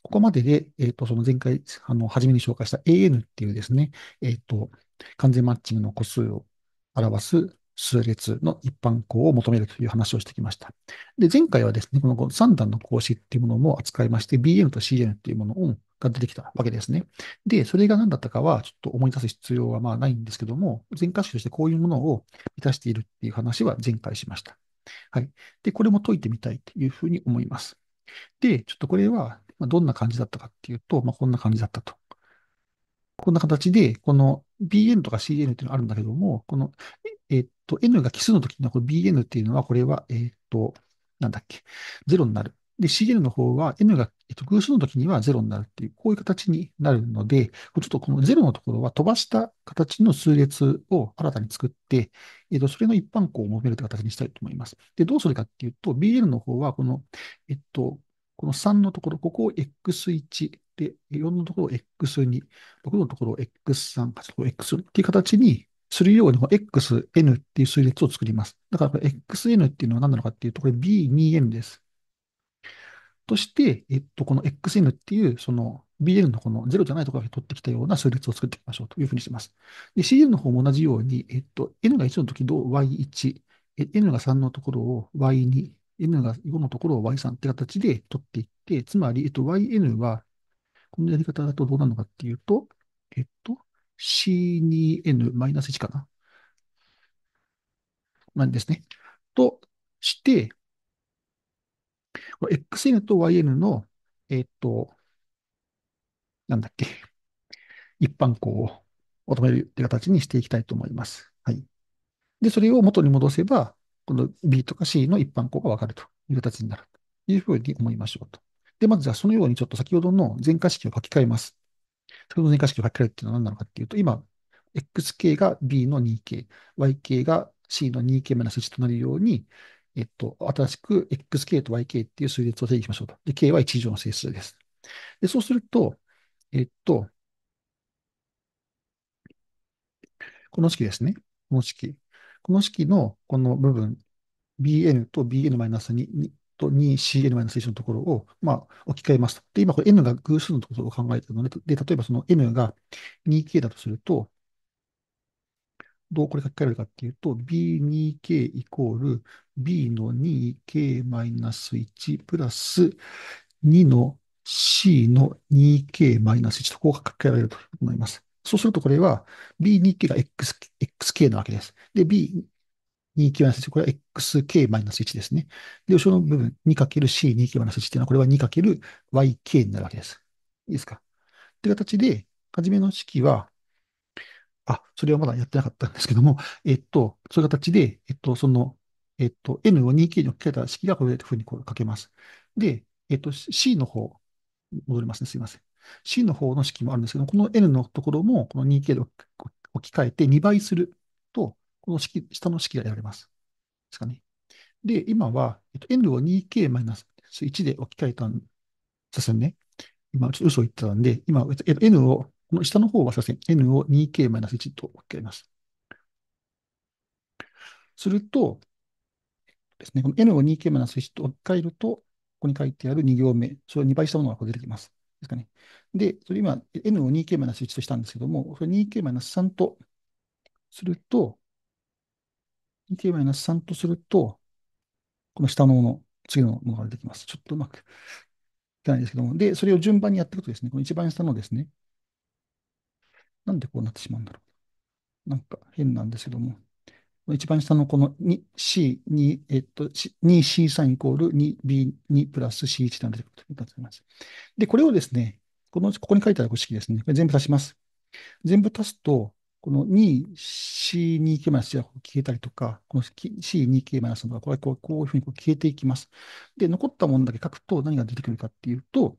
ここまでで、えっ、と、その前回、あの、初めに紹介した AN っていうですね、えっ、と、完全マッチングの個数を表す数列の一般項を求めるという話をしてきました。で、前回はですね、この3段の格子っていうものも扱いまして、BM と CM っていうものをが出てきたわけですね。で、それが何だったかはちょっと思い出す必要はまあないんですけども、全科集としてこういうものを満たしているっていう話は前回しました。はい。で、これも解いてみたいというふうに思います。で、ちょっとこれはどんな感じだったかっていうと、まあ、こんな感じだったと。こんな形で、この BN とか CN っていうのがあるんだけども、この、えっと、N が奇数の時のこの BN っていうのは、これは、えっと、なんだっけ、0になる。で、CN の方は N が、えっと、偶数の時には0になるっていう、こういう形になるので、ちょっとこの0のところは飛ばした形の数列を新たに作って、えっと、それの一般項を求めるという形にしたいと思います。で、どうするかっていうと、b n の方は、この、えっと、この3のところ、ここを X1、で、4のところを X2、6のところを X3、8のところを X っていう形にするように、XN っていう数列を作ります。だから、XN っていうのは何なのかっていうと、これ B2N です。として、えっと、この XN っていう、その b n のこの0じゃないところで取ってきたような数列を作っていきましょうというふうにします。で、c n の方も同じように、えっと、N が1の時と Y1、N が3のところを Y2、N が5のところを Y3 って形で取っていって、つまり、えっと、YN はこのやり方だとどうなるのかっていうと、えっと、C2N-1 かな。なんですね。として、XN と YN の、えっと、なんだっけ、一般項を求めるって形にしていきたいと思います。はい。で、それを元に戻せば、この B とか C の一般項がわかるという形になるというふうに思いましょうと。で、まずじゃあそのようにちょっと先ほどの全化式を書き換えます。先ほどの全化式を書き換えるっていうのは何なのかっていうと、今、xk が b の 2k、yk が c の 2k-1 となるように、えっと、新しく xk と yk っていう数列を定義しましょうと。で、k は1以上の整数です。で、そうすると、えっと、この式ですね。この式。この式のこの部分、bn と bn-2 と 2cn-1 のところを、まあ、置き換えますと。で、今これ n が偶数のところを考えているので、で、例えばその n が 2k だとすると、どうこれ書き換えられるかっていうと、b2k イコール b の 2k-1 プラス2の c の 2k-1 とこう書き換えられると思います。そうするとこれは b2k が x, xk なわけです。で、b 2q-1、これは xk-1 ですね。で、後ろの部分 2×c2q-1 っていうのは、これは 2×yk になるわけです。いいですかという形で、初めの式は、あ、それはまだやってなかったんですけども、えっと、そういう形で、えっと、その、えっと、n を 2k に置き換えた式がこれというふうにこう書けます。で、えっと、c の方、戻りますね。すいません。c の方の式もあるんですけども、この n のところも、この 2k で置き換えて2倍するこの式、下の式がやれます。ですかね。で、今は、えっと、N を 2K-1 で置き換えたんですね。今、ちょっと嘘を言ってたんで、今、えっと、N を、この下の方はせん。N を 2K-1 と置き換えます。すると、ですね、この N を 2K-1 と置き換えると、ここに書いてある2行目、それを2倍したものがこ出てきます。ですかね。で、それ今、N を 2K-1 としたんですけども、それ 2K-3 とすると、t-3 とすると、この下のの次のものが出てきます。ちょっとうまくいかないですけども。で、それを順番にやっていくとですね、この一番下のですね、なんでこうなってしまうんだろう。なんか変なんですけども、一番下のこの C2、えっと、2C3 イコール 2B2 プラス C1 な出てくるというとになります。で、これをですね、この、ここに書いてある式ですね、これ全部足します。全部足すと、この 2C2K-1 が消えたりとか、この C2K-1 のがこれこうこういうふうにこう消えていきます。で、残ったものだけ書くと何が出てくるかっていうと、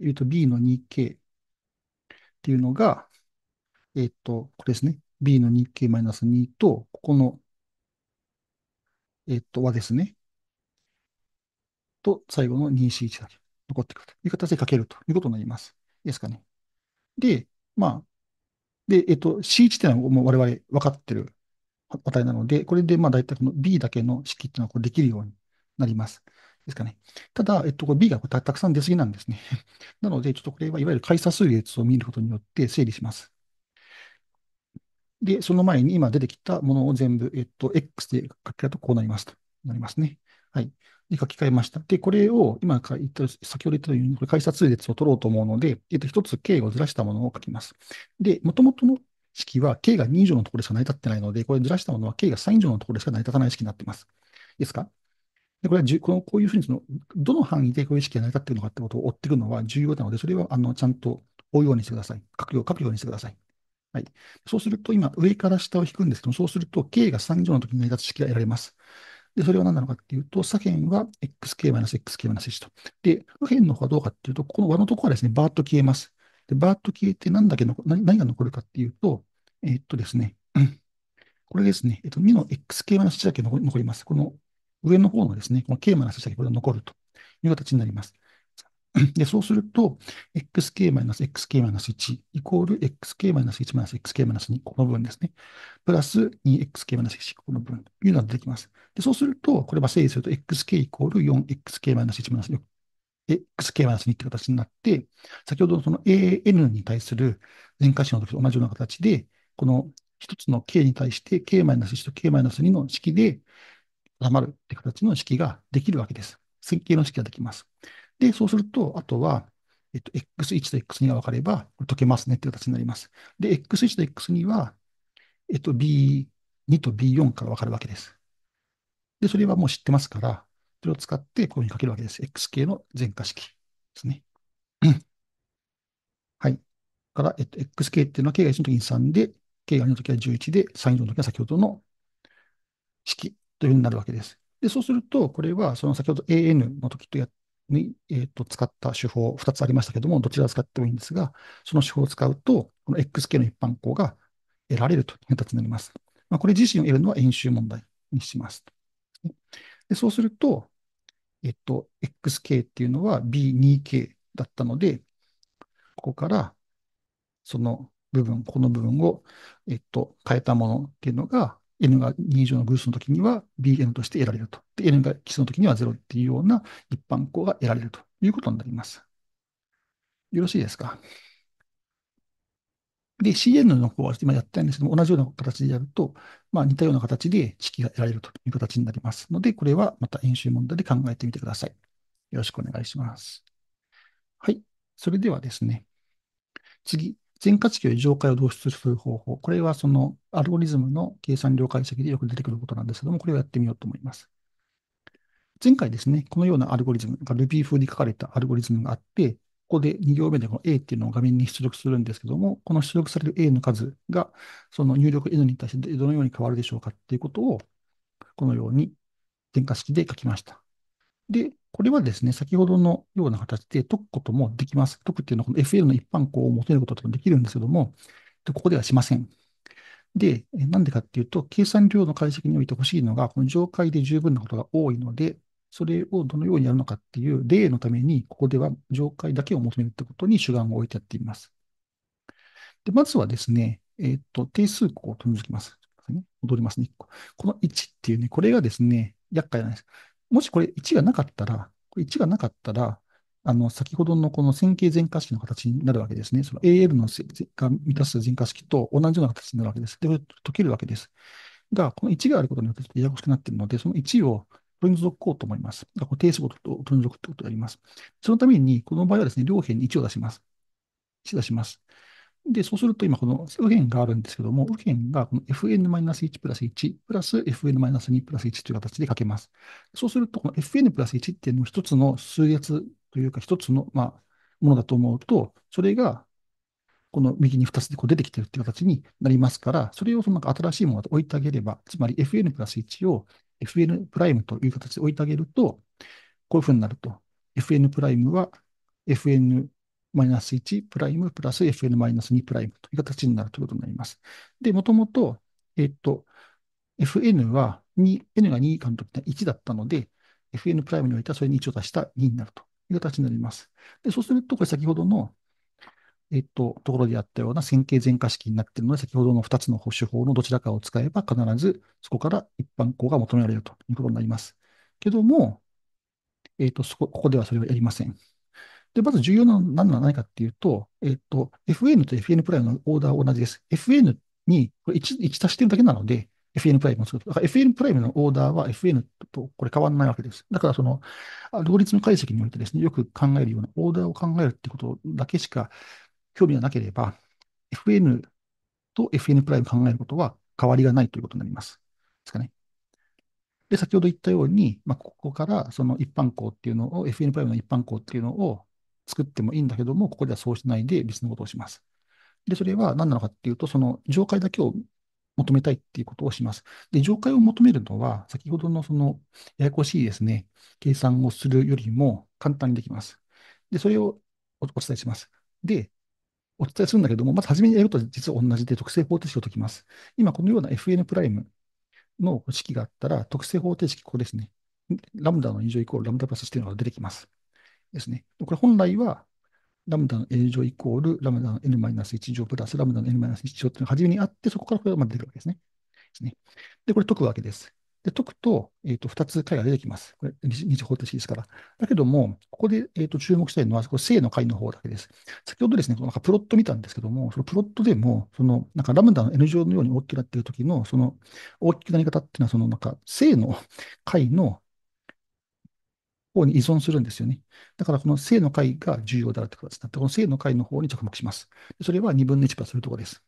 えっ、と、B の 2K っていうのが、えっ、と、これですね。B の 2K-2 と、ここの、えっ、と、和ですね。と、最後の 2C1 だけ残ってくるという形で書けるということになります。ですかね。で、まあ、で、えっと、c 値というのはもう我々分かってる値なので、これでまあ大体この B だけの式っていうのはこれできるようになります。ですかね。ただ、えっと、B がたくさん出すぎなんですね。なので、ちょっとこれはいわゆる解差数列を見ることによって整理します。で、その前に今出てきたものを全部、えっと、X で書き換えるとこうなりますとなりますね。はい。で書き換えました。で、これを今言った、先ほど言ったように、これ、改札列を取ろうと思うので、えっと、一つ K をずらしたものを書きます。で、もともとの式は K が2以上のところしか成り立ってないので、これずらしたものは K が3以上のところしか成り立たない式になっています。いいですかで、これはじこの、こういうふうにその、どの範囲でこういう式が成り立っているのかってことを追っていくのは重要なので、それは、あの、ちゃんと追うようにしてください。書くよう、書くようにしてください。はい。そうすると、今、上から下を引くんですけど、そうすると、K が3以上の時に成り立つ式が得られます。で、それは何なのかっていうと、左辺は xk-xk-1 と。で、右辺の方はどうかっていうと、この和のところはですね、バーッと消えます。で、バーッと消えて何だけの何、何が残るかっていうと、えー、っとですね、これですね、えっと、2の xk-1 だけ残ります。この上の方のですね、この k-1 だけこれが残るという形になります。で、そうすると、xk-xk-1 イコール xk-1-xk-2、この分ですね。プラス 2xk-1、この分というのが出てきます。で、そうすると、これは整理すると、xk イコール 4xk-1-4。xk-2 って形になって、先ほどのその an に対する全化子の時と同じような形で、この一つの k に対して k-1 と k-2 の式で、固まるって形の式ができるわけです。推計の式ができます。で、そうすると、あとは、えっと、x1 と x2 が分かれば、これ解けますねっていう形になります。で、x1 と x2 は、えっと、b2 と b4 から分かるわけです。で、それはもう知ってますから、それを使ってこういうふうに書けるわけです。x k の全化式ですね。はい。から、えっと、x k っていうのは、k が1の時に3で、k が2の時は11で、3以上の時は先ほどの式というふうになるわけです。で、そうすると、これは、その先ほど an の時とやっに、えーと、使った手法2つありましたけども、どちらを使ってもいいんですが、その手法を使うと、この XK の一般項が得られるという形になります。まあ、これ自身を得るのは演習問題にします。でそうすると、えっ、ー、と、XK っていうのは B2K だったので、ここからその部分、この部分を、えっと、変えたものっていうのが、n が2以上の偶数の時には bn として得られると。で、n が奇数の時には0っていうような一般項が得られるということになります。よろしいですか。で、cn の方は今やったんですけども、同じような形でやると、まあ似たような形で式が得られるという形になりますので、これはまた演習問題で考えてみてください。よろしくお願いします。はい。それではですね、次、全価値給異常解を導出する方法。これはそのアルゴリズムの計算量解析でよく出てくることなんですけども、これをやってみようと思います。前回ですね、このようなアルゴリズムが Ruby 風に書かれたアルゴリズムがあって、ここで2行目でこの A っていうのを画面に出力するんですけども、この出力される A の数が、その入力 N に対してどのように変わるでしょうかっていうことを、このように点火式で書きました。で、これはですね、先ほどのような形で解くこともできます。解くっていうのは、この FL の一般項を求めることもできるんですけども、ここではしません。で、なんでかっていうと、計算量の解析において欲しいのが、この上階で十分なことが多いので、それをどのようにやるのかっていう例のために、ここでは上階だけを求めるってことに主眼を置いてやっています。で、まずはですね、えっ、ー、と、定数項を取り除きます。戻りますね。この1っていうね、これがですね、厄介なんです。もしこれ1がなかったら、これ1がなかったら、あの、先ほどのこの線形全化式の形になるわけですね。その AL のが満たす全化式と同じような形になるわけです。で、これ解けるわけです。が、この1があることによってややこしくなっているので、その1を取り除こうと思います。だから定数ごと取り除くということをやります。そのために、この場合はですね、両辺に1を出します。1出します。で、そうすると今この右辺があるんですけども、右辺がこの fn-1 プラス1プラス fn-2 プラス1という形で書けます。そうすると、この fn プラス1っていうのを一つの数列というか一つの、まあ、ものだと思うと、それがこの右に2つでこう出てきてるっていう形になりますから、それをそのなんか新しいものと置いてあげれば、つまり fn プラス1を fn プライムという形で置いてあげると、こういうふうになると。fn プライムは fn マイナス1プライムプラス Fn マイナス2プライムという形になるということになります。で、もともと、えっと、Fn は2、n が2以下の時きは1だったので、Fn プライムにおいてはそれに1を足した2になるという形になります。で、そうすると、これ先ほどの、えっと、ところでやったような線形全化式になっているので、先ほどの2つの保守法のどちらかを使えば、必ずそこから一般項が求められるということになります。けども、えっと、ここではそれをやりません。で、まず重要なのは何なのかっていうと、えっと、FN と FN プライムのオーダーは同じです。FN に、これ 1, 1足してるだけなので、FN プライムを作ると。だから FN プライムのオーダーは FN とこれ変わらないわけです。だからその、アルゴリズム解析においてですね、よく考えるようなオーダーを考えるってことだけしか興味がなければ、FN と FN プライム考えることは変わりがないということになります。ですかね。で、先ほど言ったように、まあ、ここからその一般項っていうのを、FN プライムの一般項っていうのを、作ってもいいんだけども、ここではそうしないで別のことをします。で、それは何なのかっていうと、その上階だけを求めたいっていうことをします。で、上階を求めるのは、先ほどのそのややこしいですね、計算をするよりも簡単にできます。で、それをお伝えします。で、お伝えするんだけども、まず初めにやることは実は同じで特性方程式を解きます。今、このような FN プライムの式があったら、特性方程式、ここですね。ラムダの2乗イコールラムダプラスっていうのが出てきます。ですね。これ本来は、ラムダの N 乗イコール、ラムダの N-1 乗プラス、ラムダの N-1 乗っていうのが初めにあって、そこからこれが出るわけですね。ですね。で、これ解くわけです。で、解くと、えっ、ー、と、2つ解が出てきます。これ、二次方程式ですから。だけども、ここで、えー、と、注目したいのは、これ、正の解の方だけです。先ほどですね、なんかプロット見たんですけども、そのプロットでも、その、なんかラムダの N 乗のように大きくなっている時の、その、大きくなり方っていうのは、その、なんか、正の解の方に依存するんですよね。だからこの正の解が重要であるということです。この正の解の方に着目します。それは2分の1パするところです。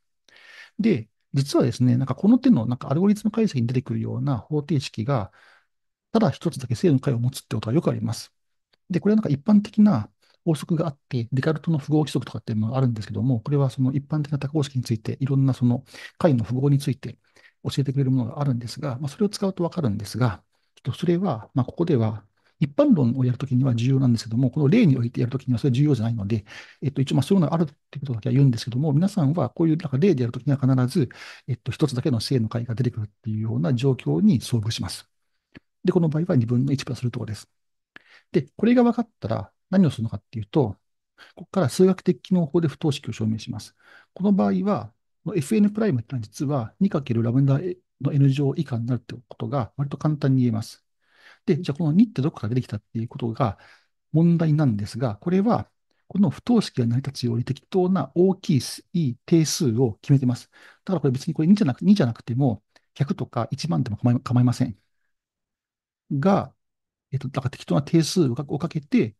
で、実はですね、なんかこの手のなんかアルゴリズム解析に出てくるような方程式が、ただ一つだけ正の解を持つってことはよくあります。で、これはなんか一般的な法則があって、デカルトの符号規則とかっていうのがあるんですけども、これはその一般的な多項式について、いろんなその解の符号について教えてくれるものがあるんですが、まあ、それを使うとわかるんですが、ちょっとそれは、まあ、ここでは一般論をやるときには重要なんですけども、この例においてやるときにはそれは重要じゃないので、えっと、一応まあそういうのがあるってことだけは言うんですけども、皆さんはこういうなんか例でやるときには必ず、えっと、一つだけの正の解が出てくるっていうような状況に遭遇します。で、この場合は2分の1プラスるところです。で、これが分かったら何をするのかっていうと、ここから数学的機能法で不等式を証明します。この場合は、FN プライムってのは実は 2× ラムダの N 乗以下になるってことが割と簡単に言えます。で、じゃあこの2ってどこから出てきたっていうことが問題なんですが、これは、この不等式が成り立つように適当な大きい定数を決めてます。だからこれ別にこれ2じゃなく ,2 じゃなくても、100とか1万でも構いません。が、えっと、だから適当な定数をかけて、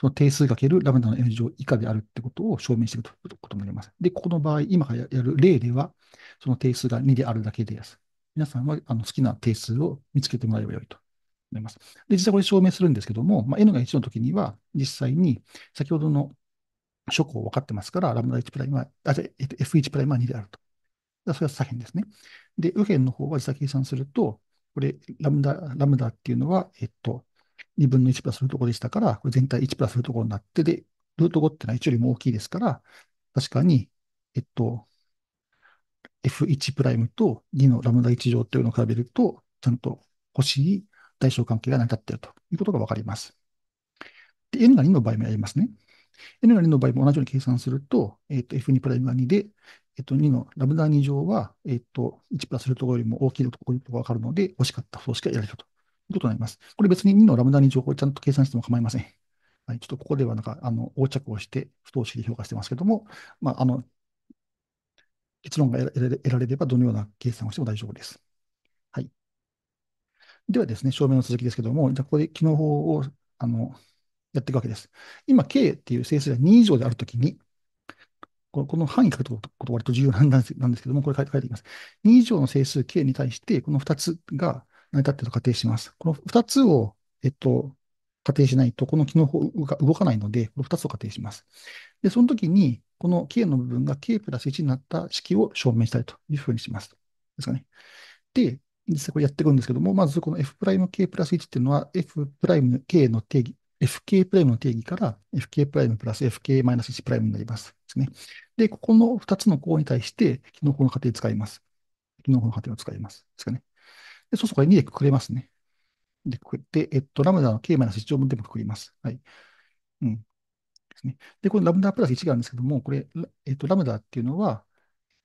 その定数かけるラムダの n 乗以下であるってことを証明しているということになります。で、ここの場合、今からやる例では、その定数が2であるだけです。皆さんはあの好きな定数を見つけてもらえばよいと。思います。で、実際これ証明するんですけども、まあ、N が1の時には、実際に先ほどの諸項分かってますから、ラムダ1プライムは、あ、じゃ F1 プライムは2であると。だそれは左辺ですね。で、右辺の方は実際計算すると、これ、ラムダ、ラムダっていうのは、えっと、2分の1プラスするところでしたから、これ全体1プラスするところになって、で、ルート5ってのは1よりも大きいですから、確かに、えっと、F1 プライムと2のラムダ1乗っていうのを比べると、ちゃんと欲しい対象関係が成り立っているということが分かります。で、n が2の場合もやりますね。n が2の場合も同じように計算すると、えっ、ー、と、f2 プライムが2で、えっ、ー、と、2のラムダ2乗は、えっ、ー、と、1プラスするところよりも大きいところがわかるので、惜しかった方しが得られたということになります。これ別に2のラムダ2乗をちゃんと計算しても構いません。はい、ちょっとここではなんか、あの、横着をして、不等式で評価してますけども、まあ、あの、結論が得られれば、どのような計算をしても大丈夫です。ではですね、証明の続きですけども、じゃあここで機能法をあのやっていくわけです。今、K っていう整数が2以上であるときに、この範囲書くこと割と重要なんですけども、これ書いていきます。2以上の整数 K に対して、この2つが成り立っていると仮定します。この2つを、えっと、仮定しないと、この機能法が動かないので、この2つを仮定します。で、その時に、この K の部分が K プラス1になった式を証明したいというふうにします。ですかね。で、実際これやっていくんですけども、まずこの F'K プラス1っていうのは F'K の定義、fk プライムの定義から fk プライムプラス fk マイナス1プライムになりますですね。で、ここの2つの項に対して、キノこの仮定使います。キノこの仮定を使います。ですかね。で、そうするとこれ2でくくれますね。で、くくって、えっと、ラムダの k マイナス1を全部くくります。はい。うん。ですね。で、このラムダプラス1があるんですけども、これ、えっと、ラムダっていうのは、えっ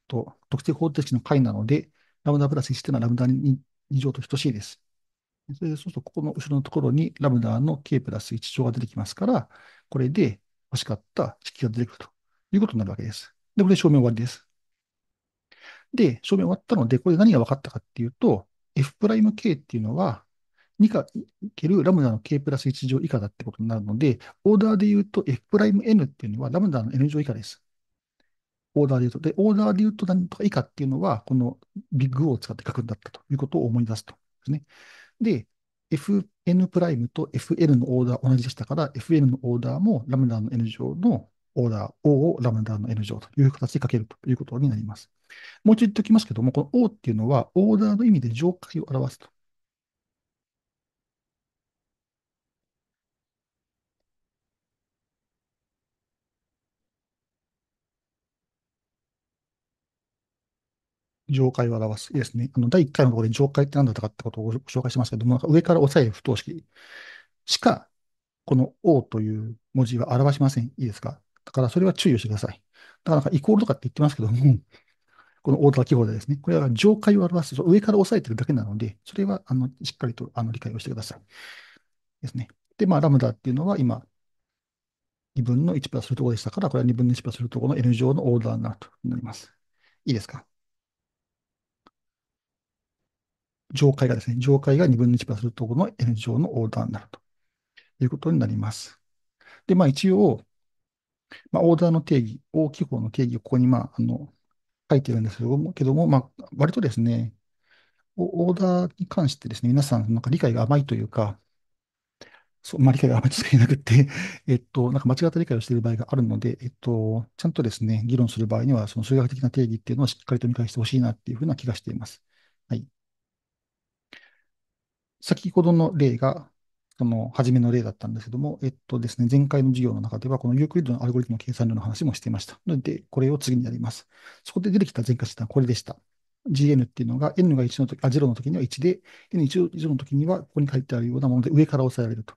と、特定方程式の解なので、ラムダプラス1というのはラムダ2乗と等しいです。そでそうすると、ここの後ろのところにラムダの k プラス1乗が出てきますから、これで欲しかった式が出てくるということになるわけです。で、これで証明終わりです。で、証明終わったので、これで何が分かったかっていうと、F'K っていうのは、2かけるラムダの k プラス1乗以下だってことになるので、オーダーで言うと F'N っていうのはラムダの n 乗以下です。オーダーで言うと。で、オーダーで言うと何とか以下っていうのは、このビッグ O を使って書くんだったということを思い出すとですね。で、fn プライムと fl のオーダー同じでしたから、fn のオーダーもラムダの n 乗のオーダー O をラムダの N 乗という形で書けるということになります。もう一度言っておきますけども、この O っていうのは、オーダーの意味で上階を表すと上階を表す。いいですね。あの、第1回のところで上階って何だったかってことをご紹介しますけども、上から押さえる不等式しか、この O という文字は表しません。いいですかだからそれは注意をしてください。だからなんかイコールとかって言ってますけども、このオーダー記号でですね、これは上階を表す、上から押さえてるだけなので、それはあのしっかりとあの理解をしてください。ですね。で、まあ、ラムダっていうのは今、2分の1プラスするところでしたから、これは2分の1プラスするところの N 乗のオーダーになるとなります。いいですか上階がですね、上階が2分の1プラスルートの N 乗のオーダーになるということになります。で、まあ一応、まあ、オーダーの定義、大きい方の定義をここに、まあ、あの、書いてるんですけども、けども、まあ、割とですね、オーダーに関してですね、皆さん、なんか理解が甘いというか、そう、まあ、理解が甘いといえなくて、えっと、なんか間違った理解をしている場合があるので、えっと、ちゃんとですね、議論する場合には、その数学的な定義っていうのをしっかりと理解してほしいなっていうふうな気がしています。はい。先ほどの例が、その、初めの例だったんですけども、えっとですね、前回の授業の中では、このユークリッドのアルゴリズムの計算量の話もしていました。ので、これを次にやります。そこで出てきた前回したのはこれでした。gn っていうのが n が1の時、あ、0の時には1で、n1 以上の時には、ここに書いてあるようなもので上から押さえられると。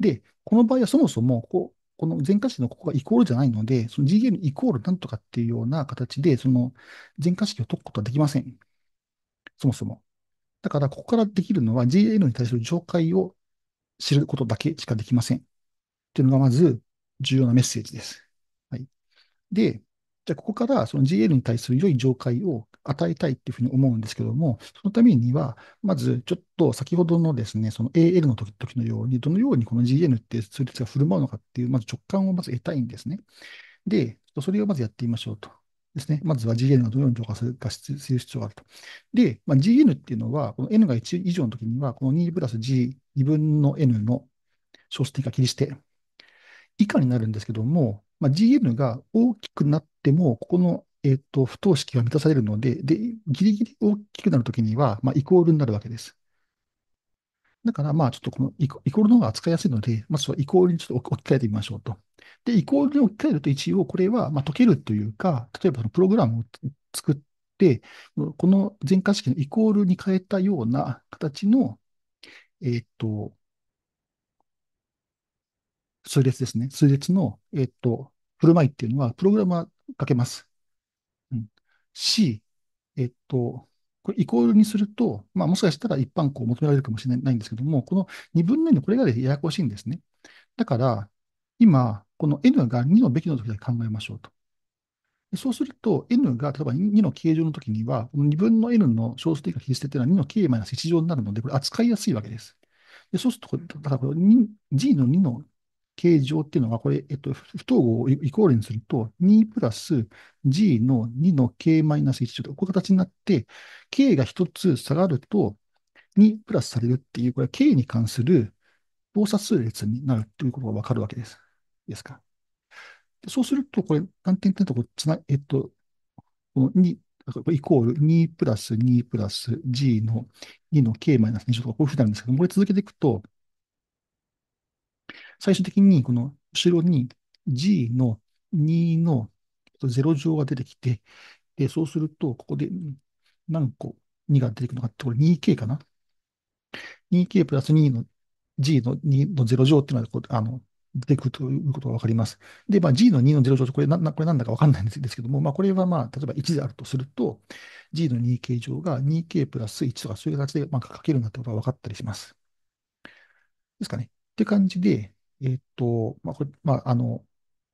で、この場合はそもそも、こう、この全化式のここがイコールじゃないので、その gn イコールなんとかっていうような形で、その全化式を解くことはできません。そもそも。だから、ここからできるのは GL に対する紹介を知ることだけしかできません。っていうのがまず重要なメッセージです。はい。で、じゃあここからその GL に対する良い上階を与えたいっていうふうに思うんですけども、そのためには、まずちょっと先ほどのですね、その AL の時のように、どのようにこの GN っていう数列が振る舞うのかっていう、まず直感をまず得たいんですね。で、それをまずやってみましょうと。ですね。まずは GN がどのように増加するかする必要があると。で、まあ、GN っていうのは、この N が1以上のときには、この2プラス G2 分の N の小数点が切り捨て以下になるんですけども、まあ、GN が大きくなっても、ここの、えーと、不等式が満たされるので、でギリギリ大きくなるときには、まあ、イコールになるわけです。だから、まあ、ちょっとこのイコールの方が扱いやすいので、まあ、そイコールにちょっと置き換えてみましょうと。で、イコールに置き換えると一応、これは、まあ、解けるというか、例えばそのプログラムを作って、この全化式のイコールに変えたような形の、えっ、と、数列ですね。数列の、えっ、と、振る舞いっていうのは、プログラムは書けます。うん、C、えっ、と、これイコールにすると、まあ、もしかしたら一般項を求められるかもしれないんですけども、この2分の n のこれがややこしいんですね。だから、今、この n が2のべきの時で考えましょうと。そうすると、n が例えば2の形状の時には、この2分の n の小数点が比率というのは2の k-1 乗になるので、これ扱いやすいわけです。でそうすると、だからこの G の2の形状っていうのは、これ、えっと、不等号をイコールにすると、2プラス g の2の k マイナス1という形になって、k が1つ下がると、2プラスされるっていう、これ、k に関する動作数列になるということがわかるわけです。ですか。そうすると、これ、断点点とこつな、えっと、この2、イコール2プラス2プラス g の2の k マイナス2乗とか、こういうふうになるんですけど、これ続けていくと、最終的にこの後ろに G の2の0乗が出てきて、で、そうすると、ここで何個2が出てくるのかって、これ 2K かな ?2K プラス2の G の2の0乗っていうのう、あの、出てくるということがわかります。で、まあ、G の2の0乗てこれな、これなんだかわかんないんですけども、まあ、これはまあ、例えば1であるとすると、G の 2K 乗が 2K プラス1とかそういう形でまあかけるんだってことが分かったりします。ですかね。って感じで、えっ、ー、と、まあ、これ、まあ、あの、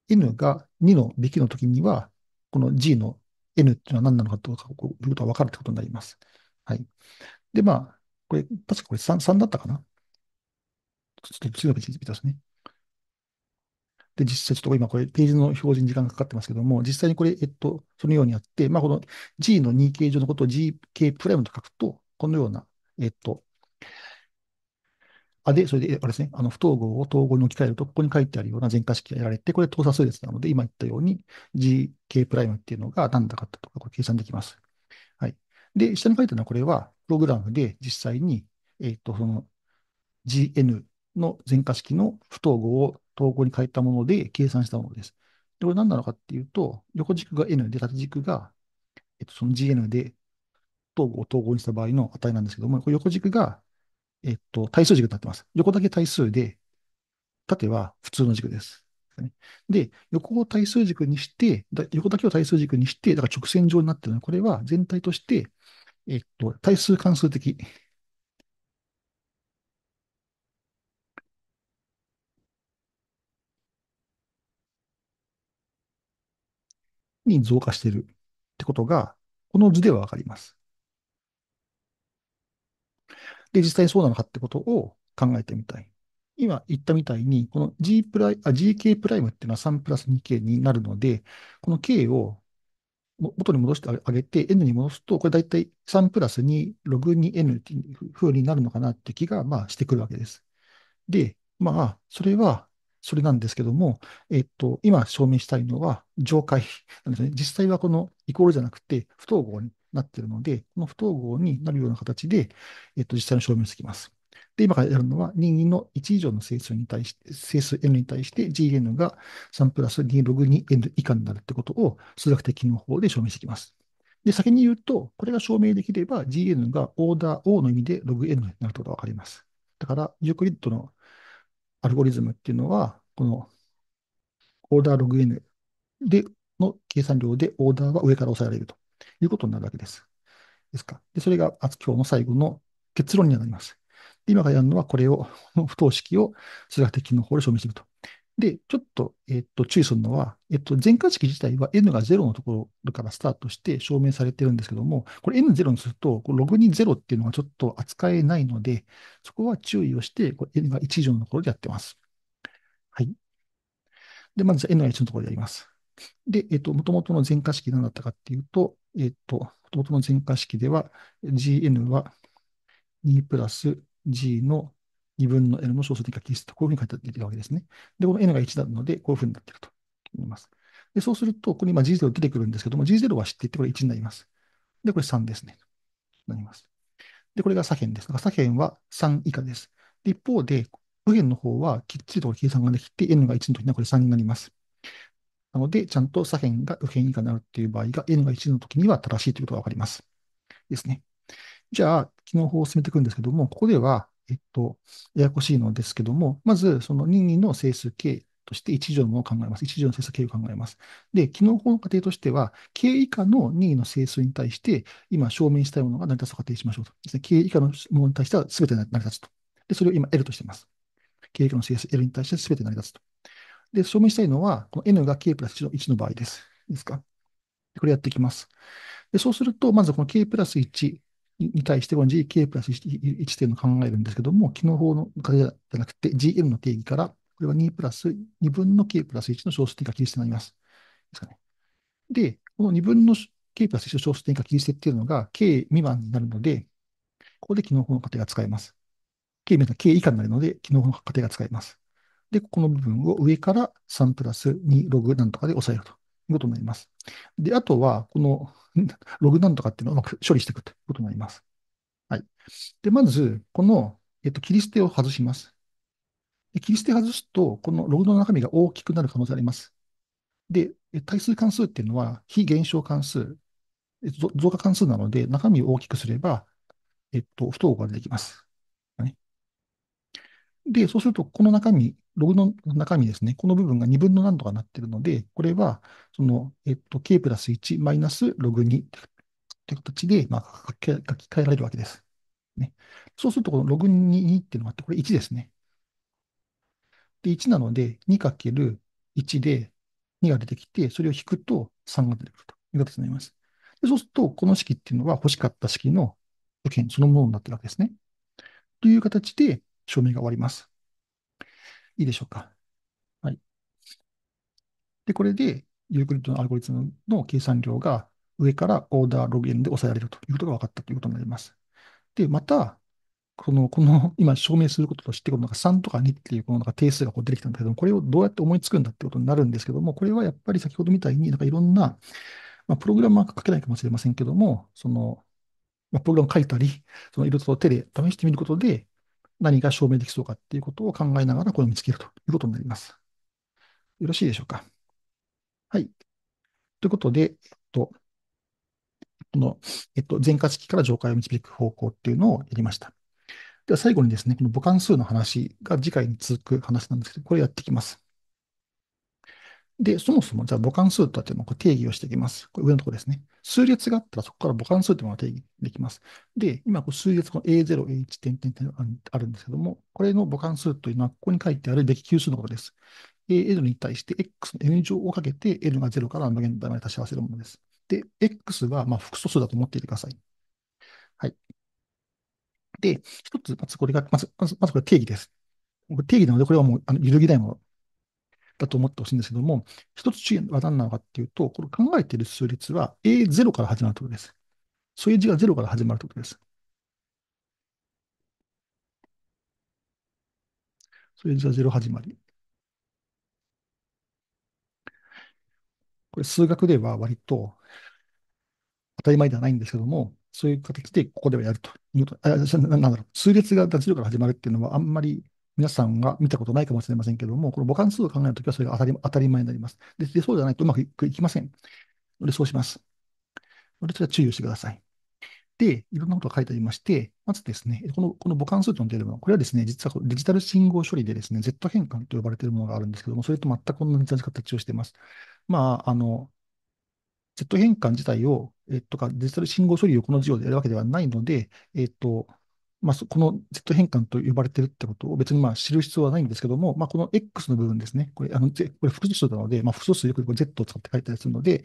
n が2のべきの時には、この g の n っていうのは何なのかとか、こういうことが分かるってことになります。はい。で、まあ、これ、確かこれ 3, 3だったかなちょっと次のページですね。で、実際ちょっと今これページの表示に時間がかかってますけども、実際にこれ、えっと、そのようにやって、まあ、この G の2形状のことを GK プライムと書くと、このような、えっと、あで、それで、あれですね、あの、不統合を統合に置き換えると、ここに書いてあるような全化式が得られて、これ等差数列なので、今言ったように GK プライムっていうのが何だかったとか、これ計算できます。はい。で、下に書いてあるのは、これは、プログラムで実際に、えっ、ー、と、その GN の全化式の不統合を統合に変えたもので計算したものです。で、これ何なのかっていうと、横軸が N で縦軸が、えっと、その GN で統合を統合にした場合の値なんですけども、これ横軸がえっと、対数軸になってます。横だけ対数で、縦は普通の軸です。で、横を対数軸にして、だ横だけを対数軸にして、だから直線上になってるのこれは全体として、えっと、対数関数的。に増加してるってことが、この図ではわかります。で、実際そうなのかってことを考えてみたい。今言ったみたいに、この G プライ、あ、GK プライムっていうのは3プラス 2K になるので、この K を元に戻してあげて、N に戻すと、これ大体3プラス2ログ 2N っていう風になるのかなって気が、まあ、してくるわけです。で、まあ、それは、それなんですけども、えっと、今証明したいのは、上階なんですね。実際はこのイコールじゃなくて、不等号になっているので、この不等号になるような形で、えっと、実際の証明をつきます。で、今からやるのは、任意の1以上の整数に対して、整数 n に対して gn が3プラス2ログ 2n 以下になるってことを数学的の方で証明していきます。で、先に言うと、これが証明できれば gn がオーダー O の意味でログ n になることがわかります。だから、ユークリッドのアルゴリズムっていうのは、このオーダーログ n での計算量でオーダーは上から押さえられると。いうことになるわけです。ですか。で、それが今日の最後の結論になります。で、今からやるのはこれを、不等式を数学的機方で証明していくと。で、ちょっと、えっと、注意するのは、えっと、全化式自体は n が0のところからスタートして証明されてるんですけども、これ n0 にすると、ログに0っていうのがちょっと扱えないので、そこは注意をして、n が1以上のところでやってます。はい。で、まず n が1のところでやります。で、えっと、もともとの全化式何だったかっていうと、えっと、もともとの全化式では、gn は2プラス g の2分の n の小数点化記述と、こういうふうに書いているわけですね。で、この n が1なので、こういうふうになっていると思います。で、そうすると、これ今 g0 出てくるんですけども、g0 は知っていて、これ1になります。で、これ3ですね。なります。で、これが左辺です。左辺は3以下です。で、一方で、右辺の方はきっちりと計算ができて、n が1の時にはこれ3になります。なので、ちゃんと左辺が右辺以下になるっていう場合が n が1の時には正しいということがわかります。ですね。じゃあ、機能法を進めていくんですけども、ここでは、えっと、ややこしいのですけども、まず、その任意の整数形として1乗のものを考えます。1乗の整数形を考えます。で、機能法の仮定としては、K 以下の任意の整数に対して、今証明したいものが成り立つと仮定しましょうと。ですね、K 以下のものに対しては全て成り立つと。で、それを今 L としています。K 以下の整数 L に対して全て成り立つと。で、証明したいのは、この n が k プラス1の ,1 の場合です。いいですかこれやっていきます。で、そうすると、まずこの k プラス1に対して、この gk プラス1っていうのを考えるんですけども、機能法の仮題じゃなくて、gn の定義から、これは2プラス2分の k プラス1の小数点が捨てになります。ですかね。で、この2分の k プラス1の小数点が捨てっていうのが k 未満になるので、ここで機能法の過程が使えます。k 未満、k 以下になるので、機能法の過程が使えます。で、ここの部分を上から3プラス2ログなんとかで抑えるということになります。で、あとは、この ログなんとかっていうのをうまく処理していくということになります。はい。で、まず、この、えっと、切り捨てを外します。で切り捨て外すと、このログの中身が大きくなる可能性あります。で、対数関数っていうのは、非減少関数、増加関数なので、中身を大きくすれば、えっと、不等号ができます。で、そうすると、この中身ログの中身ですね、この部分が2分の何とかなってるので、これは、その、えっと、k プラス1マイナスログ2という形で、まあ、書き換えられるわけです。ね、そうすると、このログ2っていうのがあって、これ1ですね。で、1なので、2×1 で2が出てきて、それを引くと3が出てくるという形になります。でそうすると、この式っていうのは欲しかった式の条件そのものになってるわけですね。という形で証明が終わります。いいでしょうか。はい。で、これで、ユークリッドのアルゴリズムの計算量が上からオーダーログ n で抑えられるということが分かったということになります。で、また、この、この、今証明することとして、このなんか3とか2っていうこのなんか定数がこう出てきたんだけども、これをどうやって思いつくんだってことになるんですけども、これはやっぱり先ほどみたいになんかいろんな、まあ、プログラマーが書けないかもしれませんけども、その、まあ、プログラム書いたり、そのいろいろと手で試してみることで、何が証明できそうかっていうことを考えながらこれを見つけるということになります。よろしいでしょうか。はい。ということで、えっと、この、えっと、全化式から上階を導く方向っていうのをやりました。では最後にですね、この母関数の話が次回に続く話なんですけど、これやっていきます。で、そもそもじゃあ母関数とはってこう定義をしていきます。これ上のところですね。数列があったらそこから母関数というものが定義できます。で、今こう数列この A0、A1 点点点あるんですけども、これの母関数というのはここに書いてあるべき級数のことです。a L に対して X の N 乗をかけて L が0から無限大まで足し合わせるものです。で、X はまあ複素数だと思っていてください。はい。で、一つ、まずこれが、まず、まずこれ定義です。定義なので、これはもうあの揺るぎないものだと思ってほしいんですけども、一つ注意は何なのかっていうと、これ考えている数列は A0 から始まるということです。そういう字が0から始まるということです。そういう字が0始まり。これ数学では割と当たり前ではないんですけども、そういう形でここではやるということ、あなんだろう、数列が0から始まるっていうのはあんまり皆さんが見たことないかもしれませんけども、この母関数を考えるときはそれが当たり当たり前になります。で、でそうじゃないとうまくいきません。で、そうします。で、それは注意をしてください。で、いろんなことが書いてありまして、まずですね、この、この母関数と呼んでいるもの、これはですね、実はデジタル信号処理でですね、Z 変換と呼ばれているものがあるんですけども、それと全く同じ形をしています。まあ、あの、Z 変換自体を、えっとか、デジタル信号処理をこの授業でやるわけではないので、えっと、まあ、この Z 変換と呼ばれてるってことを別にまあ知る必要はないんですけども、まあ、この X の部分ですね。これ、あの、Z、これ複数なので、まあ、複数数よく Z を使って書いたりするので、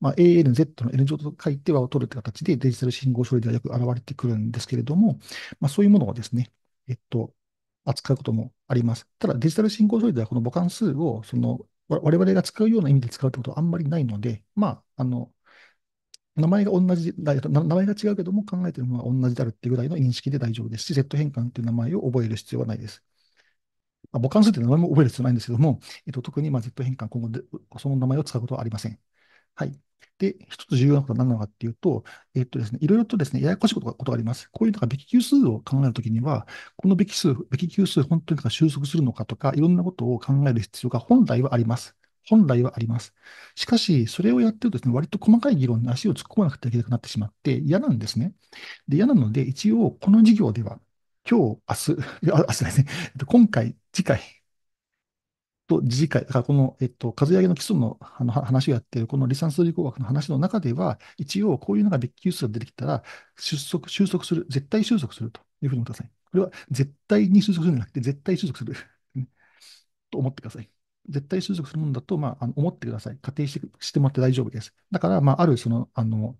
まあ、AN、Z の N 乗と書いてはを取るって形でデジタル信号処理ではよく現れてくるんですけれども、まあ、そういうものをですね、えっと、扱うこともあります。ただ、デジタル信号処理ではこの母関数を、その、我々が使うような意味で使うってことはあんまりないので、まあ、あの、名前が同じだ名前が違うけども考えてるものは同じであるっていうぐらいの認識で大丈夫ですし、Z 変換っていう名前を覚える必要はないです。まあ、母関数って名前も覚える必要ないんですけども、えっと、特にまあ Z 変換、今後でその名前を使うことはありません。はい。で、一つ重要なことは何なのかっていうと、えっとですね、いろいろとですね、ややこしいことがことがあります。こういうなんかべき級数を考えるときには、このべき数、べき級数、本当になんか収束するのかとか、いろんなことを考える必要が本来はあります。本来はあります。しかし、それをやってるとですね、割と細かい議論に足を突っ込まなくてはいけなくなってしまって嫌なんですね。で、嫌なので、一応、この授業では、今日、明日、い明日ですね、今回、次回、と次回、だからこの、えっと、数上げの基礎のあの話をやっている、この離散数理工学の話の中では、一応こういうのが別級数が出てきたら、収束、収束する、絶対収束するというふうに思ってください。これは絶対に収束するんじゃなくて、絶対収束する と思ってください。絶対収束するもんだと、まあ、あの思ってください。仮定してしてもらって大丈夫です。だから、まあ、あるその、あの、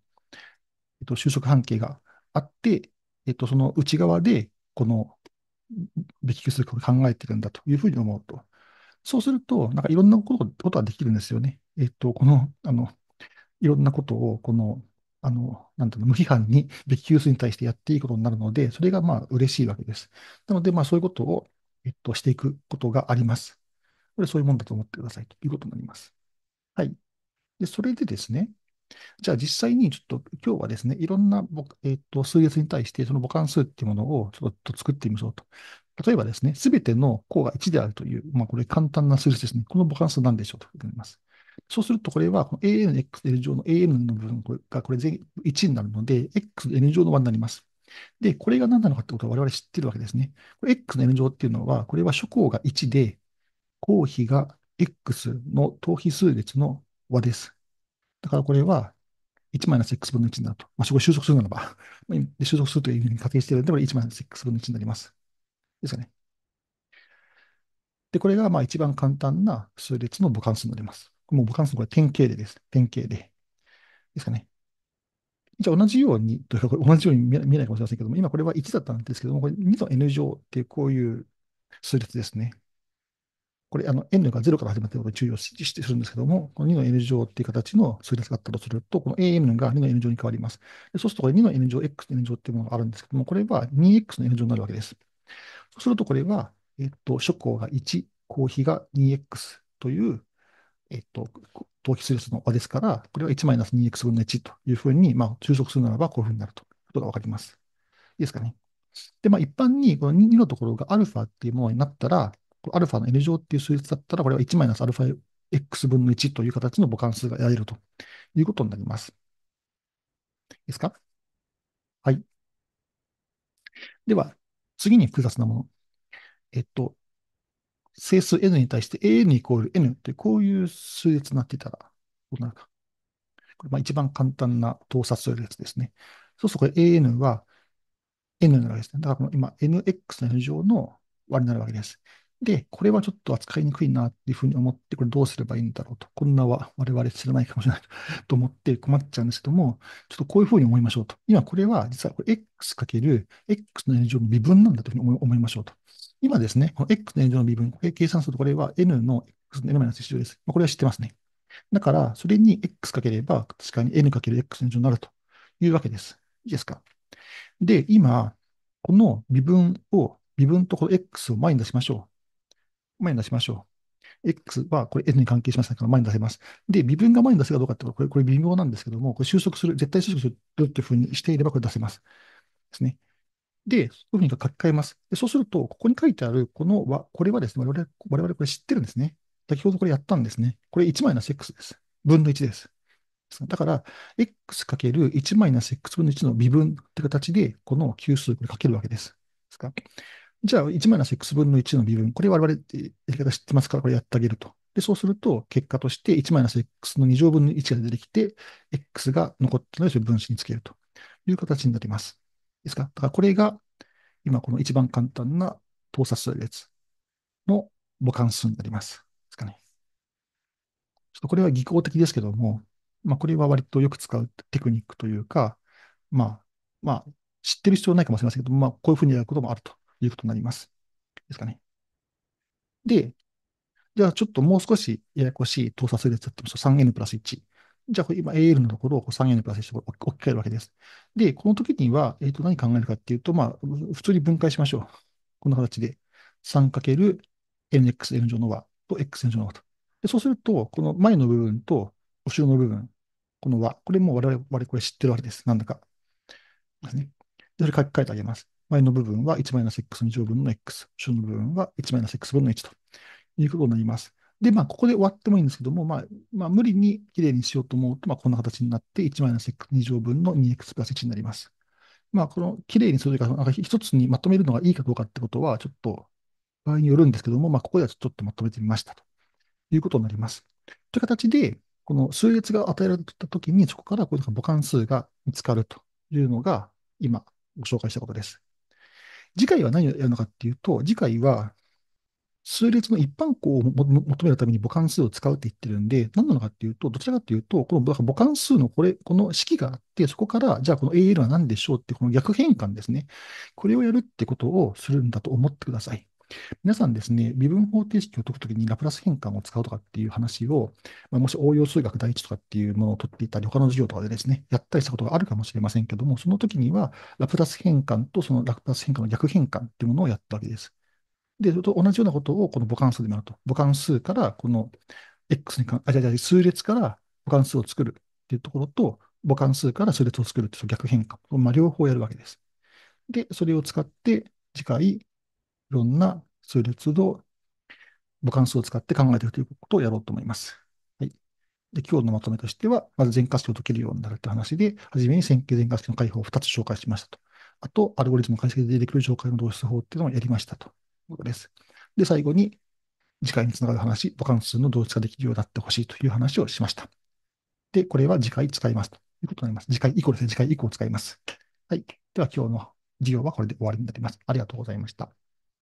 えっと、収束半径があって、えっと、その内側で、この、べきするを考えてるんだというふうに思うと。そうすると、なんかいろんなことことができるんですよね。えっと、この、あの、いろんなことを、この、あの、なんていうの、無批判に、べき急須に対してやっていいことになるので、それがまあ嬉しいわけです。なので、まあそういうことを、えっと、していくことがあります。これそういうものだと思ってくださいということになります。はい。で、それでですね、じゃあ実際にちょっと今日はですね、いろんな、えー、と数列に対してその母関数っていうものをちょっと作ってみましょうと。例えばですね、すべての項が1であるという、まあこれ簡単な数列ですね。この母関数なんでしょうとなります。そうするとこれはこの ANXL 上の AN の部分がこれ全1になるので、XN 上の和になります。で、これが何なのかってことは我々知ってるわけですね。これ X の N 乗っていうのは、これは諸項が1で、公比が x の等比数列の和です。だからこれは 1-x 分の1になると。まあ、そこ収束するならば 収束するというふうに仮定しているので、これ 1-x 分の1になります。ですかね。で、これがまあ一番簡単な数列の母関数になります。もう母関数、これ典型例です。典型例。ですかね。じゃあ同じように、というか、同じように見えないかもしれませんけども、今これは1だったんですけども、これ2の n 乗っていうこういう数列ですね。これ、あの、n が0から始まっていることを注意をしてするんですけども、この2の n 乗っていう形の数列があったとすると、この a m が2の n 乗に変わります。でそうすると、これ2の n 乗、x の n 乗っていうものがあるんですけども、これは 2x の n 乗になるわけです。そうすると、これは、えっと、諸項が1、公比が 2x という、えっと、等比数列の和ですから、これは1マイナス 2x 分の1というふうに、まあ、収束するならば、こういうふうになるということがわかります。いいですかね。で、まあ、一般に、この2のところが α っていうものになったら、アルファの N 乗っていう数列だったら、これは1マイナスアルファ X 分の1という形の母関数が得られるということになります。いいですかはい。では、次に複雑なもの。えっと、整数 n に対して an イコール n ってこういう数列になっていたら、どうなるか。これ、ま一番簡単な盗撮数列ですね。そうすると、これ an は n になるわけですね。だから、今、nx の n 乗の割になるわけです。で、これはちょっと扱いにくいなっていうふうに思って、これどうすればいいんだろうと。こんなは我々知らないかもしれないと思って困っちゃうんですけども、ちょっとこういうふうに思いましょうと。今これは実はこれ x かける x の n 乗の微分なんだというふうに思いましょうと。今ですね、この x の n 乗の微分、これ計算するとこれは n の x の n-1 乗です。これは知ってますね。だから、それに x かければ、確かに n かける x の n 乗になるというわけです。いいですか。で、今、この微分を、微分とこの x を前に出しましょう。前に出しましょう。X はこれ N に関係しまんから前に出せます。で、微分が前に出せるかどうかってこれこれ微妙なんですけども、これ収束する、絶対収束するというふうにしていればこれ出せます。ですね。で、そういうふうに書き換えます。でそうすると、ここに書いてあるこの和、これはですね、我々、我々これ知ってるんですね。先ほどこれやったんですね。これ1マイナス X です。分の1です。だから、x×1 マイナス x 分の1の微分って形で、この級数これかけるわけです。ですかじゃあ、1マイナス x 分の1の微分、これ我々ってやり方知ってますから、これやってあげると。で、そうすると、結果として1マイナス x の2乗分の1が出てきて、x が残ったので、それ分子につけるという形になります。ですかだからこれが、今この一番簡単な等差数列の母関数になります。ですかね。ちょっとこれは技巧的ですけども、まあ、これは割とよく使うテクニックというか、まあ、まあ、知ってる必要ないかもしれませんけど、まあ、こういうふうにやることもあるということになります。ですかね。で、じゃあちょっともう少しややこしい等差数列やってみましょう。3n プラス1。じゃあ今 AL のところを 3n プラス1と置き換えるわけです。で、この時には、えっ、ー、と何考えるかっていうと、まあ、普通に分解しましょう。こんな形で。3×nxn 乗の和と xn 乗の和と。でそうすると、この前の部分と後ろの部分、この和、これも我々、我々これ知ってるわけです。なんだか。ですね。それ書き換えてあげます。前の部分は 1-x 2乗分の x、主の部分は 1-x 分の1ということになります。で、まあ、ここで終わってもいいんですけども、まあ、まあ、無理にきれいにしようと思うと、まあ、こんな形になって、1-x2 乗分の 2x プラス1になります。まあ、このきれいにするというか、なんか一つにまとめるのがいいかどうかってことは、ちょっと場合によるんですけども、まあ、ここではちょっとまとめてみましたということになります。という形で、この数列が与えられたときに、そこからこういう母関数が見つかるというのが、今ご紹介したことです。次回は何をやるのかっていうと、次回は数列の一般項を求めるために母関数を使うって言ってるんで、何なのかっていうと、どちらかっていうと、この母関数のこれ、この式があって、そこから、じゃあこの AL は何でしょうって、この逆変換ですね。これをやるってことをするんだと思ってください。皆さんですね、微分方程式を解くときにラプラス変換を使うとかっていう話を、まあ、もし応用数学第一とかっていうものを取っていたり、他の授業とかでですね、やったりしたことがあるかもしれませんけども、その時には、ラプラス変換とそのラプラス変換の逆変換っていうものをやったわけです。で、それと同じようなことをこの母関数でもやると。母関数から、この X に関、あ、じゃ数列から母関数を作るっていうところと、母関数から数列を作るっていう逆変換。まあ、両方やるわけです。で、それを使って、次回、いろんな数列の母関数を使って考えていくということをやろうと思います。はい。で、今日のまとめとしては、まず全化式を解けるようになるって話で、はじめに線形全化式の解法を2つ紹介しましたと。あと、アルゴリズム解析でできる紹介の導出法っていうのをやりましたということです。で、最後に、次回につながる話、母関数の同出ができるようになってほしいという話をしました。で、これは次回使いますということになります。次回以降ですね。次回以降使います。はい。では今日の授業はこれで終わりになります。ありがとうございました。